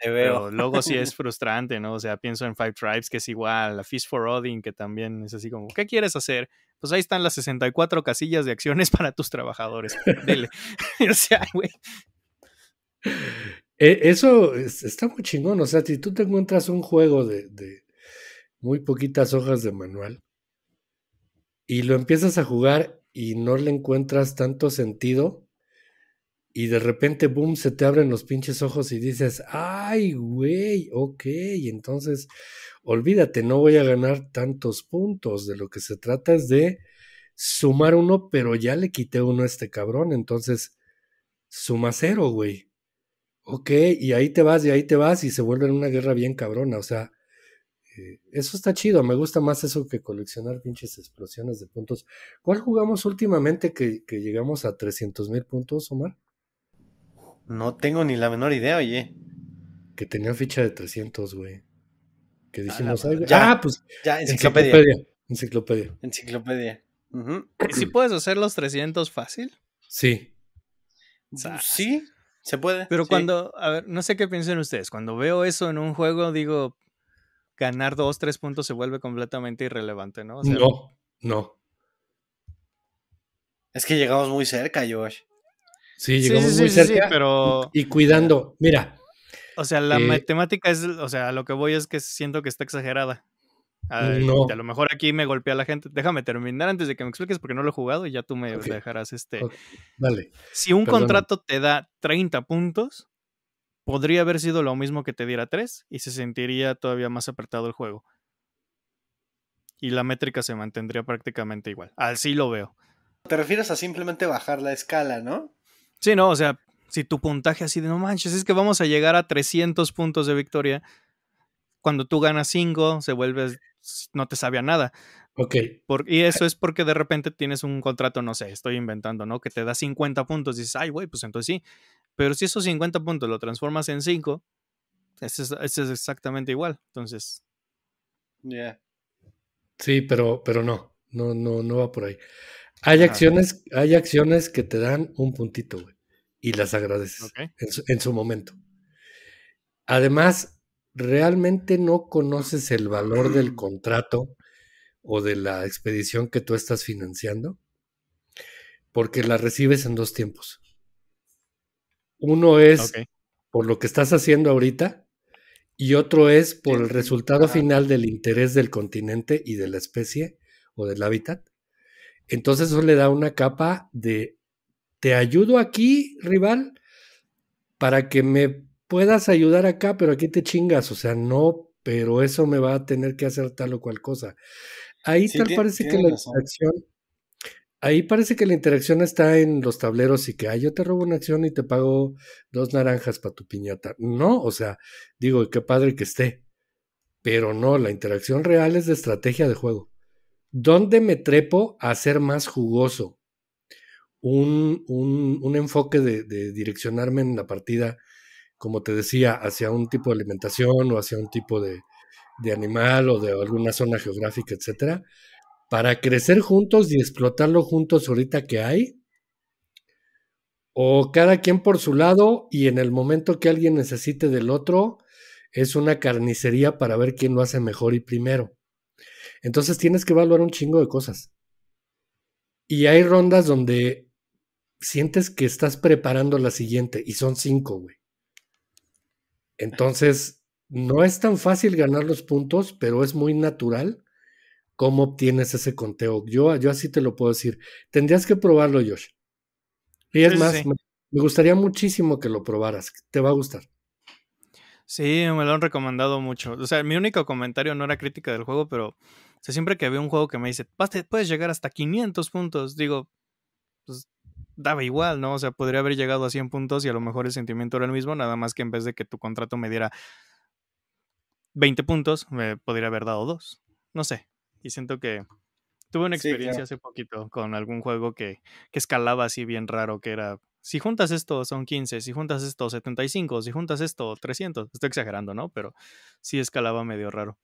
luego sí es frustrante, ¿no? O sea, pienso en Five Tribes, que es igual, la Fish for Odin, que también es así como, ¿qué quieres hacer? Pues ahí están las 64 casillas de acciones para tus trabajadores. Dele. o sea, güey. Eh, eso está muy chingón. O sea, si tú te encuentras un juego de muy poquitas hojas de manual y lo empiezas a jugar y no le encuentras tanto sentido, y de repente, boom, se te abren los pinches ojos y dices, ay, güey, ok, entonces olvídate, no voy a ganar tantos puntos. De lo que se trata es de sumar uno, pero ya le quité uno a este cabrón, entonces suma cero, güey. Ok, y ahí te vas, y ahí te vas, y se vuelve una guerra bien cabrona, o sea, eh, eso está chido, me gusta más eso que coleccionar pinches explosiones de puntos. ¿Cuál jugamos últimamente que, que llegamos a 300 mil puntos, Omar? No tengo ni la menor idea, oye. Que tenía ficha de 300, güey. Que dijimos algo. Ya, ah, pues. Ya, enciclopedia. Enciclopedia. Enciclopedia. si puedes hacer los 300 fácil? Sí. Pues sí, se puede. Pero cuando, a ver, no sé qué piensan ustedes. Cuando veo eso en un juego, digo, ganar dos, tres puntos se vuelve completamente irrelevante, ¿no? no, no. Es que llegamos muy cerca, Josh. Sí, llegamos muy cerca. pero... Y cuidando, mira. O sea, la eh, matemática es, o sea, lo que voy es que siento que está exagerada. A lo mejor aquí me golpea la gente. Déjame terminar antes de que me expliques porque no lo he jugado y ya tú me dejarás este. Vale. Si un contrato te da 30 puntos, podría haber sido lo mismo que te diera 3 y se sentiría todavía más apretado el juego. Y la métrica se mantendría prácticamente igual. Así lo veo. Te refieres a simplemente bajar la escala, ¿no? Sí, no, o sea, si tu puntaje así de no manches, es que vamos a llegar a 300 puntos de victoria. Cuando tú ganas 5, se vuelve no te sabía nada. okay, y eso es porque de repente tienes un contrato, no sé, estoy inventando, ¿no? Que te da 50 puntos. Dices, ay, güey, pues entonces sí. Pero si esos 50 puntos lo transformas en 5, ese es, exactamente igual. Entonces. Sí, pero, pero no, no, no, no va por ahí. Hay acciones, hay acciones que te dan un puntito, güey, y las agradeces en, su, momento. Además, realmente no conoces el valor del contrato o de la expedición que tú estás financiando, porque la recibes en dos tiempos. Uno es por lo que estás haciendo ahorita y otro es por el resultado final del interés del continente y de la especie o del hábitat entonces eso le da una capa de, te ayudo aquí, rival, para que me puedas ayudar acá, pero aquí te chingas, o sea, no, pero eso me va a tener que hacer tal o cual cosa. Ahí tal parece que la interacción, ahí parece que la interacción está en los tableros y que, ah, yo te robo una acción y te pago dos naranjas para tu piñata. No, o sea, digo, qué padre que esté, pero no, la interacción real es de estrategia de juego. ¿Dónde me trepo a ser más jugoso? Un, enfoque de, direccionarme en la partida, como te decía, hacia un tipo de alimentación o hacia un tipo de, de animal o de alguna zona geográfica, etcétera, para crecer juntos y explotarlo juntos ahorita que hay, o cada quien por su lado y en el momento que alguien necesite del otro, es una carnicería para ver quién lo hace mejor y primero. Entonces tienes que evaluar un chingo de cosas. Y hay rondas donde sientes que estás preparando la siguiente y son cinco, güey. Entonces, no es tan fácil ganar los puntos, pero es muy natural cómo obtienes ese conteo. Yo, yo así te lo puedo decir. Tendrías que probarlo, Josh. Y es más, me gustaría muchísimo que lo probaras. Te va a gustar. Sí, me lo han recomendado mucho. O sea, mi único comentario no era crítica del juego, pero siempre que veo un juego que me dice, puedes llegar hasta 500 puntos, digo, pues daba igual, ¿no? O sea, podría haber llegado a 100 puntos y a lo mejor el sentimiento era el mismo, nada más que en vez de que tu contrato me diera 20 puntos, me podría haber dado dos, No sé. Y siento que tuve una experiencia hace poquito con algún juego que, que escalaba así bien raro, que era, si juntas esto son 15, si juntas esto 75, si juntas esto 300. Estoy exagerando, ¿no? Pero sí escalaba medio raro.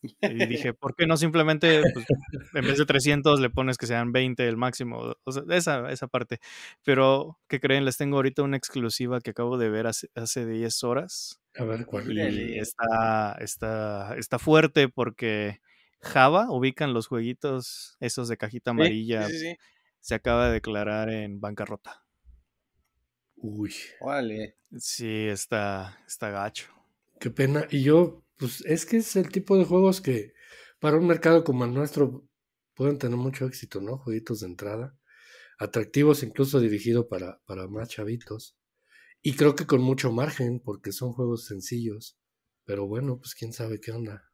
Y dije, ¿por qué no simplemente pues, en vez de 300 le pones que sean 20 el máximo? esa, esa parte. Pero, ¿qué creen? Les tengo ahorita una exclusiva que acabo de ver hace, 10 horas. A ver, ¿cuál? Y está, está, fuerte porque Java, ubican los jueguitos esos de cajita amarilla, sí, se acaba de declarar en bancarrota. Uy. Vale. Sí, está, está gacho. Qué pena. Y yo pues es que es el tipo de juegos que para un mercado como el nuestro pueden tener mucho éxito, ¿no? Jueguitos de entrada, atractivos incluso dirigido para, para más chavitos. Y creo que con mucho margen, porque son juegos sencillos. Pero bueno, pues quién sabe qué onda.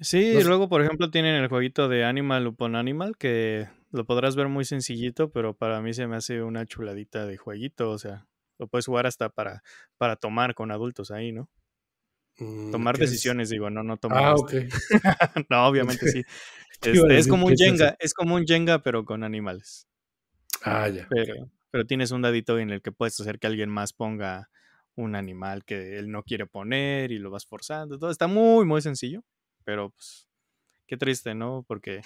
Sí, luego por ejemplo tienen el jueguito de Animal Upon Animal, que lo podrás ver muy sencillito, pero para mí se me hace una chuladita de jueguito, o sea, lo puedes jugar hasta para, para tomar con adultos ahí, ¿no? Mm, tomar decisiones, digo, no, no tomar. Ah, este no, obviamente sí. Este, es como un Jenga, es, como un Jenga, pero con animales. Ah, ya. Pero, tienes un dadito en el que puedes hacer que alguien más ponga un animal que él no quiere poner y lo vas forzando. Todo está muy, muy sencillo, pero pues qué triste, ¿no? Porque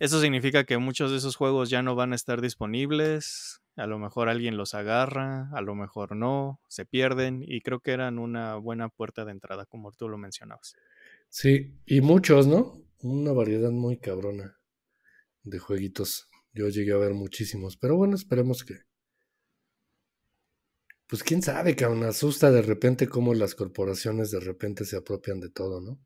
eso significa que muchos de esos juegos ya no van a estar disponibles, a lo mejor alguien los agarra, a lo mejor no, se pierden y creo que eran una buena puerta de entrada, como tú lo mencionabas. Sí, y muchos, ¿no? Una variedad muy cabrona de jueguitos. Yo llegué a ver muchísimos, pero bueno, esperemos que... Pues quién sabe, que aún asusta de repente cómo las corporaciones de repente se apropian de todo, ¿no?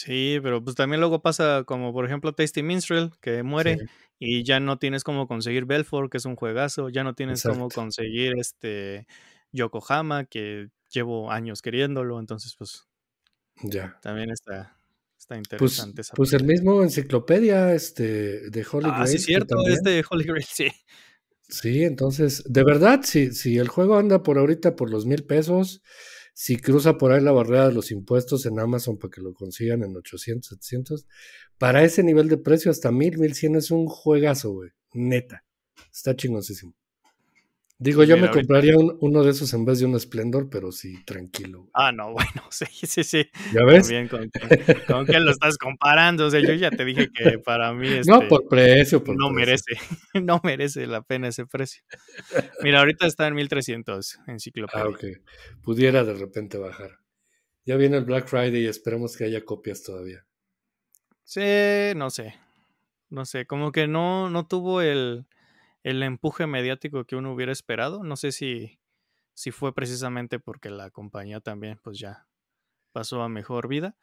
Sí, pero pues también luego pasa como por ejemplo Tasty Minstrel, que muere y ya no tienes cómo conseguir Belfort, que es un juegazo, ya no tienes como cómo conseguir este Yokohama, que llevo años queriéndolo, entonces pues ya. También está está pues, interesante pues, Pues el mismo enciclopedia este de Holy Grail. Ah, sí, cierto, este de Holy Grail, sí. Sí, entonces, de verdad, si, si el juego anda por ahorita por los mil pesos, si cruza por ahí la barrera de los impuestos en Amazon para que lo consigan en 800, 700, para ese nivel de precio hasta 1000, 1100 es un juegazo, güey. Neta. Está chingosísimo. Digo, yo me compraría uno de esos en vez de un Splendor, pero sí, tranquilo. Ah, no, bueno, sí, sí, sí. ¿Ya ves? ¿con, qué lo estás comparando? O sea, yo ya te dije que para mí este, No, por precio, por No merece, no merece la pena ese precio. Mira, ahorita está en 1300 enciclopedia. Ah, ok. Pudiera de repente bajar. Ya viene el Black Friday y esperemos que haya copias todavía. Sí, no sé. No sé, como que no, no tuvo el el empuje mediático que uno hubiera esperado. No sé si, si fue precisamente porque la compañía también pues ya pasó a mejor vida.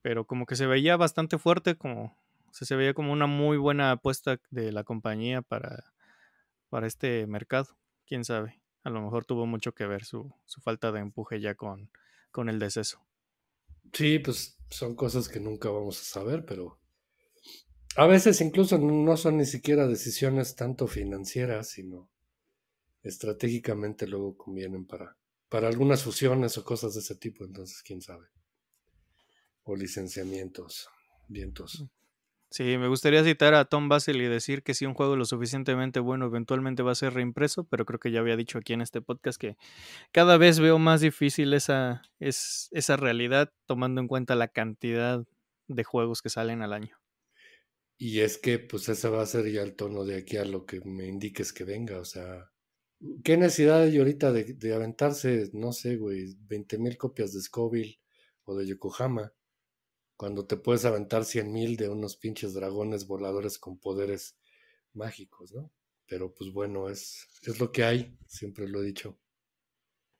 Pero como que se veía bastante fuerte, como se veía como una muy buena apuesta de la compañía para, para este mercado. Quién sabe, a lo mejor tuvo mucho que ver su, falta de empuje ya con, con el deceso. Sí, pues son cosas que nunca vamos a saber, pero a veces incluso no son ni siquiera decisiones tanto financieras, sino estratégicamente luego convienen para, para algunas fusiones o cosas de ese tipo, entonces quién sabe. O licenciamientos, vientos. Mm. Sí, me gustaría citar a Tom Basil y decir que si un juego lo suficientemente bueno, eventualmente va a ser reimpreso, pero creo que ya había dicho aquí en este podcast que cada vez veo más difícil esa, es, esa realidad, tomando en cuenta la cantidad de juegos que salen al año. Y es que, pues, ese va a ser ya el tono de aquí a lo que me indiques que venga. O sea, ¿qué necesidad hay ahorita de, aventarse, no sé, güey, 20 mil copias de Scoville o de Yokohama? Cuando te puedes aventar 100 mil de unos pinches dragones voladores con poderes mágicos, ¿no? Pero pues bueno, es, es lo que hay, siempre lo he dicho.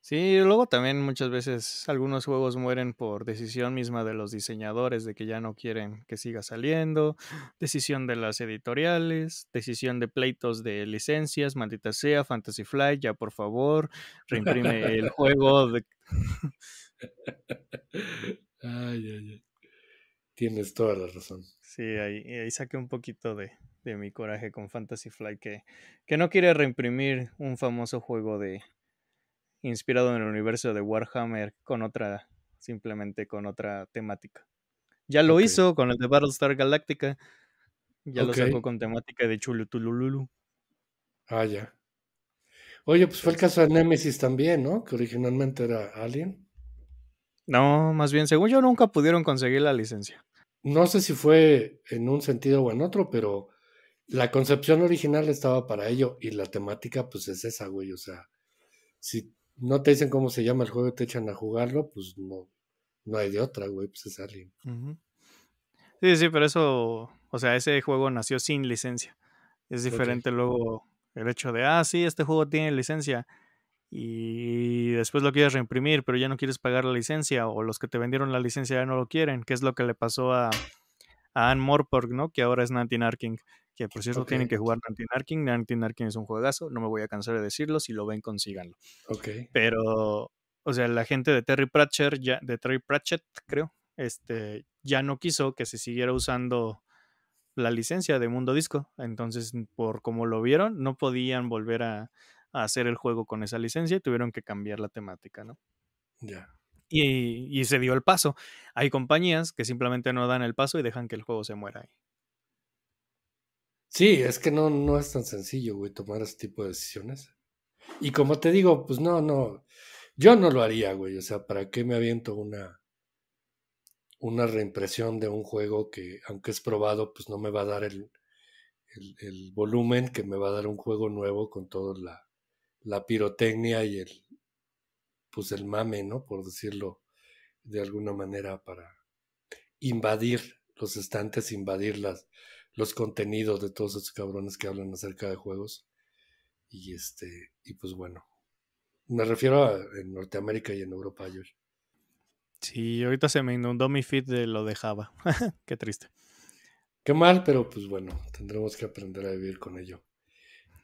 Sí, luego también muchas veces algunos juegos mueren por decisión misma de los diseñadores de que ya no quieren que siga saliendo, decisión de las editoriales, decisión de pleitos de licencias, maldita sea, Fantasy Flight, ya por favor, reimprime el juego. De... ay, ay, Tienes toda la razón. Sí, ahí, ahí saqué un poquito de, mi coraje con Fantasy Flight que, que no quiere reimprimir un famoso juego de, inspirado en el universo de Warhammer con otra, simplemente con otra temática. Ya lo hizo con el de Battlestar Galactica. Ya lo sacó con temática de Chulutulululu. Ah, ya. Oye, pues fue el caso de Nemesis también, ¿no? Que originalmente era Alien. No, más bien, según yo, nunca pudieron conseguir la licencia. No sé si fue en un sentido o en otro, pero la concepción original estaba para ello y la temática, pues es esa, güey. O sea, si no te dicen cómo se llama el juego y te echan a jugarlo, pues no, no hay de otra, güey, pues es arriba. Sí, sí, pero eso, o sea, ese juego nació sin licencia. Es diferente luego el hecho de, ah, sí, este juego tiene licencia y después lo quieres reimprimir, pero ya no quieres pagar la licencia o los que te vendieron la licencia ya no lo quieren, que es lo que le pasó a, a Anne Morpork, ¿no? Que ahora es Nantin Arking que por cierto tienen que jugar Nantinarkin. Nantinarkin es un juegazo, no me voy a cansar de decirlo, si lo ven consíganlo. Pero, o sea, la gente de Terry Pratchett, ya, de Terry Pratchett, creo, este, ya no quiso que se siguiera usando la licencia de Mundo Disco. Entonces, por como lo vieron, no podían volver a, hacer el juego con esa licencia y tuvieron que cambiar la temática, ¿no? Ya. Y, y, se dio el paso. Hay compañías que simplemente no dan el paso y dejan que el juego se muera ahí. Sí, es que no, no es tan sencillo, güey, tomar ese tipo de decisiones. Y como te digo, pues no, no, yo no lo haría, güey. O sea, ¿para qué me aviento una, una reimpresión de un juego que, aunque es probado, pues no me va a dar el, el, el volumen que me va a dar un juego nuevo con toda la, la, pirotecnia y el, pues el mame, ¿no? Por decirlo de alguna manera, para invadir los estantes, invadir las, los contenidos de todos esos cabrones que hablan acerca de juegos. Y este, y pues bueno. Me refiero a en Norteamérica y en Europa, George. Sí, ahorita se me inundó mi feed de lo de Qué triste. Qué mal, pero pues bueno, tendremos que aprender a vivir con ello.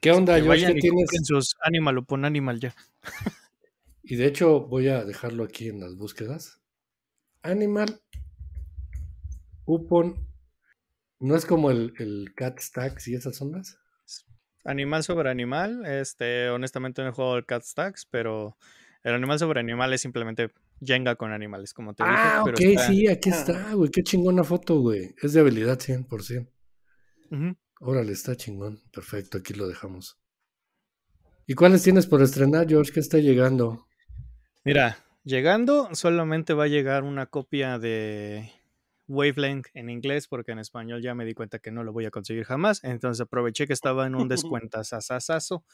¿Qué onda, que ¿Qué tienes? En sus Animal Upon Animal ya. y de hecho voy a dejarlo aquí en las búsquedas. Animal Upon ¿No es como el, Cat Stacks y esas ondas? Animal sobre animal, este, honestamente no he jugado el Cat Stacks, pero el animal sobre animal es simplemente Jenga con animales, como te dije. Ah, ok, sí, aquí está, güey, qué chingona foto, güey. Es de habilidad 100%. Órale, está chingón. Perfecto, aquí lo dejamos. ¿Y cuáles tienes por estrenar, George? ¿Qué está llegando? Mira, llegando solamente va a llegar una copia de wavelength en inglés, porque en español ya me di cuenta que no lo voy a conseguir jamás. Entonces aproveché que estaba en un descuentazazazazo.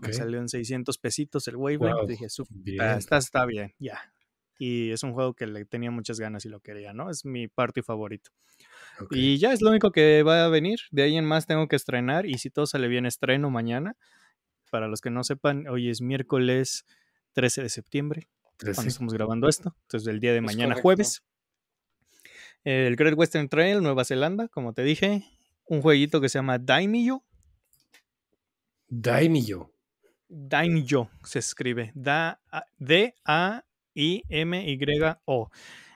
Me salió en 600 pesitos el wavelength. Dije, bien. Está, bien, ya. Y es un juego que le tenía muchas ganas y lo quería, ¿no? Es mi party favorito. Y ya es lo único que va a venir. De ahí en más tengo que estrenar. Y si todo sale bien, estreno mañana. Para los que no sepan, hoy es miércoles 13 de septiembre. Cuando estamos grabando esto. Entonces, el día de mañana, jueves el Great Western Trail, Nueva Zelanda, como te dije. Un jueguito que se llama Daimyo. Daimyo. Daimyo se escribe. D-A-I-M-Y-O.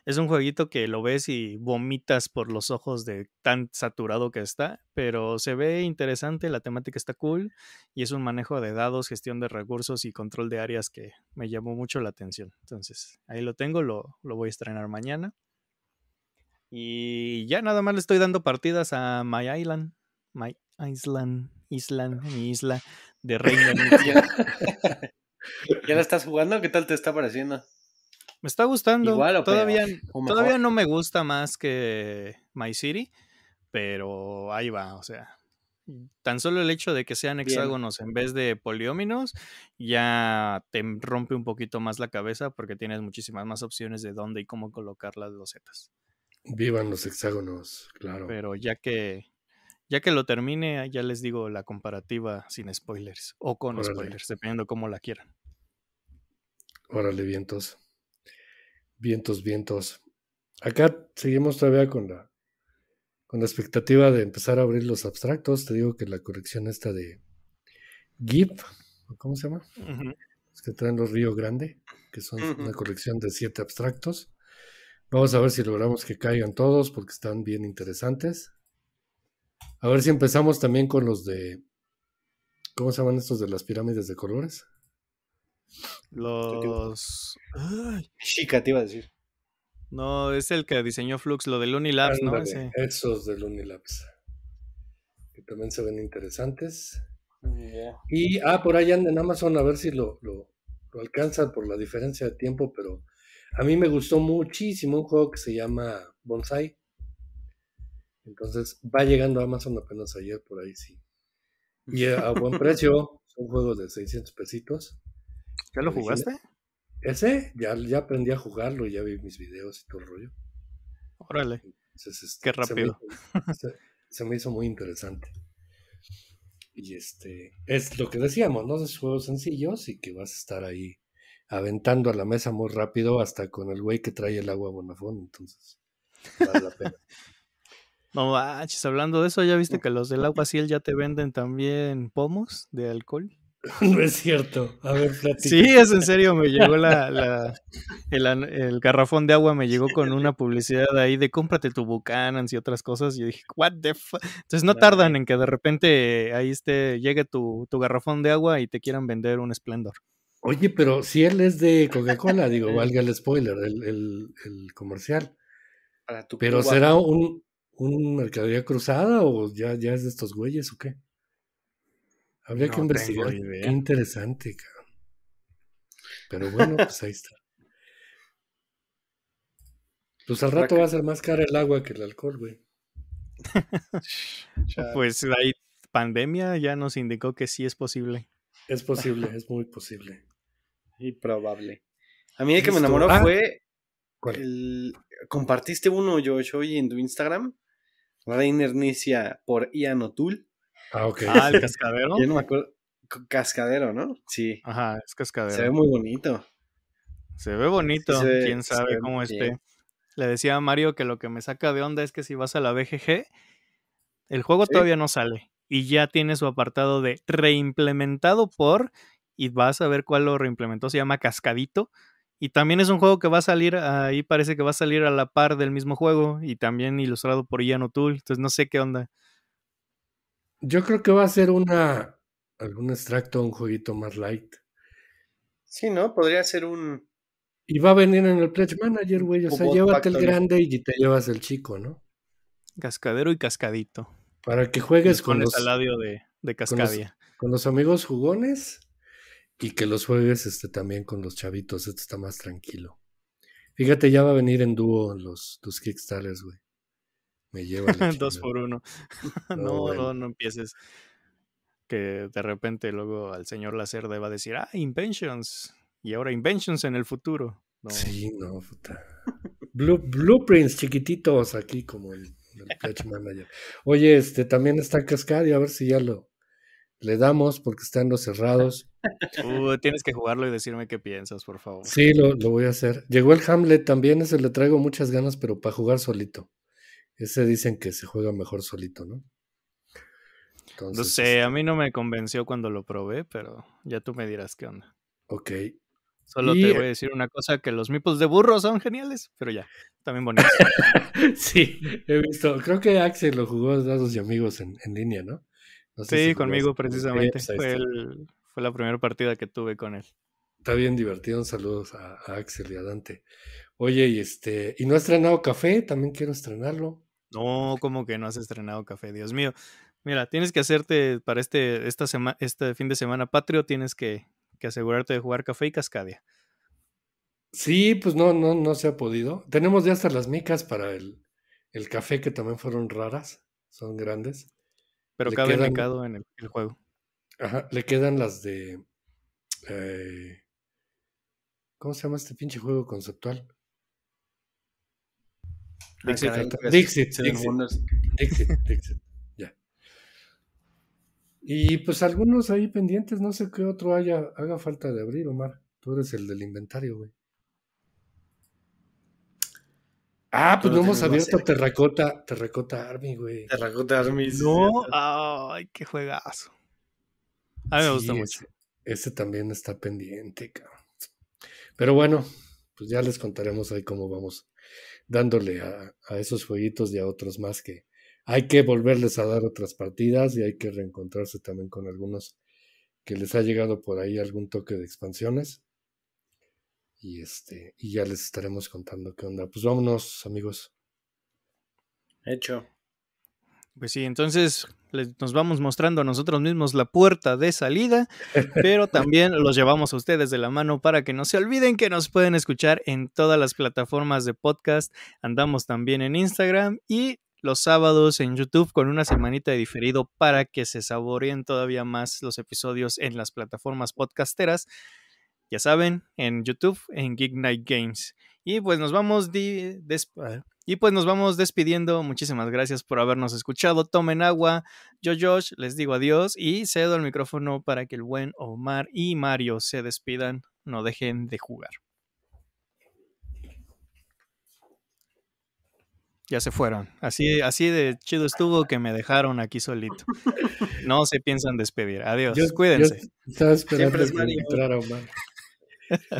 Es un jueguito que lo ves y vomitas por los ojos de tan saturado que está, pero se ve interesante, la temática está cool y es un manejo de dados, gestión de recursos y control de áreas que me llamó mucho la atención. Entonces, ahí lo tengo, lo, lo voy a estrenar mañana. Y ya nada más le estoy dando partidas a My Island. My Island, Island, ah. mi isla de Reino Unido. ¿Ya la estás jugando? ¿Qué tal te está pareciendo? Me está gustando. Igual todavía, todavía no me gusta más que My City, pero ahí va, o sea. Tan solo el hecho de que sean hexágonos en vez de polióminos ya te rompe un poquito más la cabeza porque tienes muchísimas más opciones de dónde y cómo colocar las losetas. Vivan los hexágonos, claro. Pero ya que ya que lo termine, ah, ya les digo la comparativa sin spoilers o con spoilers, dependiendo cómo la quieran. Órale, vientos. Vientos, vientos. Acá seguimos todavía con la con la expectativa de empezar a abrir los abstractos. Te digo que la colección esta de GIF, ¿cómo se llama? Es que traen los Río Grande, que son una colección de siete abstractos. Vamos a ver si logramos que caigan todos porque están bien interesantes. A ver si empezamos también con los de... ¿Cómo se llaman estos de las pirámides de colores? Los... Ay. Chica, te iba a decir. No, es el que diseñó Flux, lo del Unilabs, ¿no? Sí, Esos del Unilabs. Que también se ven interesantes. Y, ah, por ahí andan en Amazon, a ver si lo, lo, lo alcanzan por la diferencia de tiempo, pero a mí me gustó muchísimo un juego que se llama Bonsai. Entonces va llegando a Amazon apenas ayer por ahí, sí. Y a buen precio, son juegos de 600 pesitos. ¿Ya lo jugaste? Ese, ya, ya aprendí a jugarlo, ya vi mis videos y todo el rollo. Órale. Este, qué rápido. Se me, hizo, se me, hizo muy interesante. Y este, es lo que decíamos, ¿no? Es juegos sencillos y que vas a estar ahí aventando a la mesa muy rápido hasta con el güey que trae el agua Bonafón, entonces vale la pena. No manches, hablando de eso, ¿ya viste que los del agua ciel ya te venden también pomos de alcohol? No es cierto. A ver, platica. Sí, es en serio, me llegó la, el, garrafón de agua, me llegó con una publicidad ahí de cómprate tu bucanan y otras cosas. Y yo dije, what the fuck. Entonces no tardan en que de repente ahí esté, llegue tu, tu garrafón de agua y te quieran vender un esplendor. Oye, pero si él es de Coca-Cola, digo, valga el spoiler, el, el, comercial. pero será un, un, mercadería cruzada o ya, ya es de estos güeyes o qué? Habría que investigar. Qué interesante, cabrón. Pero bueno, pues ahí está. Pues al rato va a ser más cara el agua que el alcohol, güey. pues la pandemia ya nos indicó que sí es posible. Es posible, es muy posible probable. A mí el que me enamoró ah. fue. ¿cuál? Compartiste uno, yo hoy en tu Instagram. reiner Nicia por Ian O'Toole. Ah, ok. Ah, el cascadero. Yo no me acuerdo. Cascadero, ¿no? Sí. Ajá, es cascadero. Se ve muy bonito. Se ve bonito. Quién sabe cómo esté. Le decía a Mario que lo que me saca de onda es que si vas a la BGG, el juego todavía no sale. Y ya tiene su apartado de reimplementado por y vas a ver cuál lo reimplementó, se llama Cascadito. Y también es un juego que va a salir, ahí parece que va a salir a la par del mismo juego y también ilustrado por Ian O'Toole, entonces no sé qué onda. Yo creo que va a ser una algún extracto, un jueguito más light. Sí, ¿no? Podría ser un... Y va a venir en el Pledge Manager, güey. O sea, llévate el grande y te llevas el chico, ¿no? Cascadero y cascadito. Para que juegues con, el los... de, Cascadia. con los amigos jugones y que los jueves este, también con los chavitos, Esto está más tranquilo. Fíjate, ya va a venir en dúo los, tus Kickstarters, güey. Me lleva. Dos por uno. no, no, no, empieces. Que de repente luego al señor Lacerda va a decir, ah, Inventions. Y ahora Inventions en el futuro. Sí, no, puta. blueprints chiquititos aquí como el, el Patch Manager. Oye, este también está Cascadia, a ver si ya lo le damos porque están los cerrados. Tú uh, tienes que jugarlo y decirme qué piensas, por favor. Sí, lo, voy a hacer. Llegó el Hamlet también, ese le traigo muchas ganas, pero para jugar solito. Ese dicen que se juega mejor solito, ¿no? no sé, a este mí no me convenció cuando lo probé, pero ya tú me dirás qué onda. Ok. Solo te voy a decir una cosa, que los mipos de burro son geniales, pero ya, también bonitos. sí, he visto, creo que Axel lo jugó a dados y amigos en, línea, ¿no? sí, conmigo precisamente. Fue el, la primera partida que tuve con él. Está bien divertido. Un saludo a, Axel y a Dante. Oye, y este, y no has estrenado café, también quiero estrenarlo. No, ¿cómo que no has estrenado café, Dios mío. Mira, tienes que hacerte para este, esta semana, este fin de semana patrio, tienes que, asegurarte de jugar café y cascadia. Sí, pues no, no, no se ha podido. Tenemos ya hasta las micas para el, el café, que también fueron raras, son grandes. Pero cabe en el, juego. Ajá, le quedan las de. Eh, ¿Cómo se llama este pinche juego conceptual? Ah, Dixit, pues, Dixit, Dixit, ya. Y pues algunos ahí pendientes, no sé qué otro haya, haga falta de abrir, Omar. Tú eres el del inventario, güey. Ah, pues no hemos abierto Terracota, Terracota Army, güey. Terracota Army. No, ay, qué juegazo. A mí me gusta mucho. Ese, también está pendiente, Pero bueno, pues ya les contaremos ahí cómo vamos dándole a, a esos jueguitos y a otros más que hay que volverles a dar otras partidas y hay que reencontrarse también con algunos que les ha llegado por ahí algún toque de expansiones. Y este, y ya les estaremos contando qué onda. Pues vámonos, amigos. Hecho. Pues sí, entonces nos vamos mostrando a nosotros mismos la puerta de salida, pero también los llevamos a ustedes de la mano para que no se olviden que nos pueden escuchar en todas las plataformas de podcast. Andamos también en Instagram y los sábados en YouTube con una semanita de diferido para que se saboreen todavía más los episodios en las plataformas podcasteras. Ya saben, en YouTube, en Geek Night Games. Y pues nos vamos de, ah, y pues nos vamos despidiendo. Muchísimas gracias por habernos escuchado. Tomen agua. Yo, Josh, les digo adiós y cedo el micrófono para que el buen Omar y Mario se despidan. No dejen de jugar. Ya se fueron. Así, así de chido estuvo que me dejaron aquí solito. No se piensan despedir. Adiós. Yo, Cuídense. Siempre es Omar.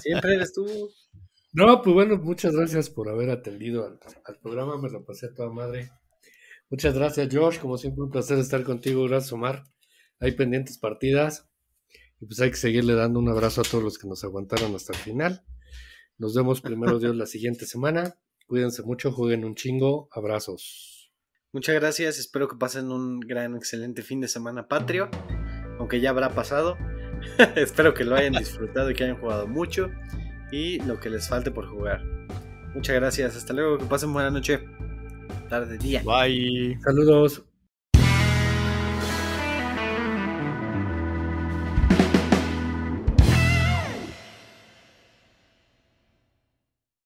Siempre eres no, pues bueno, muchas gracias por haber atendido al, programa, me lo pasé a toda madre. Muchas gracias, Josh, como siempre un placer estar contigo, gracias Omar. Hay pendientes partidas y pues hay que seguirle dando un abrazo a todos los que nos aguantaron hasta el final. Nos vemos primero Dios la siguiente semana. Cuídense mucho, jueguen un chingo, abrazos. Muchas gracias, espero que pasen un gran, excelente fin de semana patrio, aunque ya habrá pasado. espero que lo hayan disfrutado y que hayan jugado mucho y lo que les falte por jugar. Muchas gracias, hasta luego, que pasen buena noche, tarde, día. Bye. Saludos.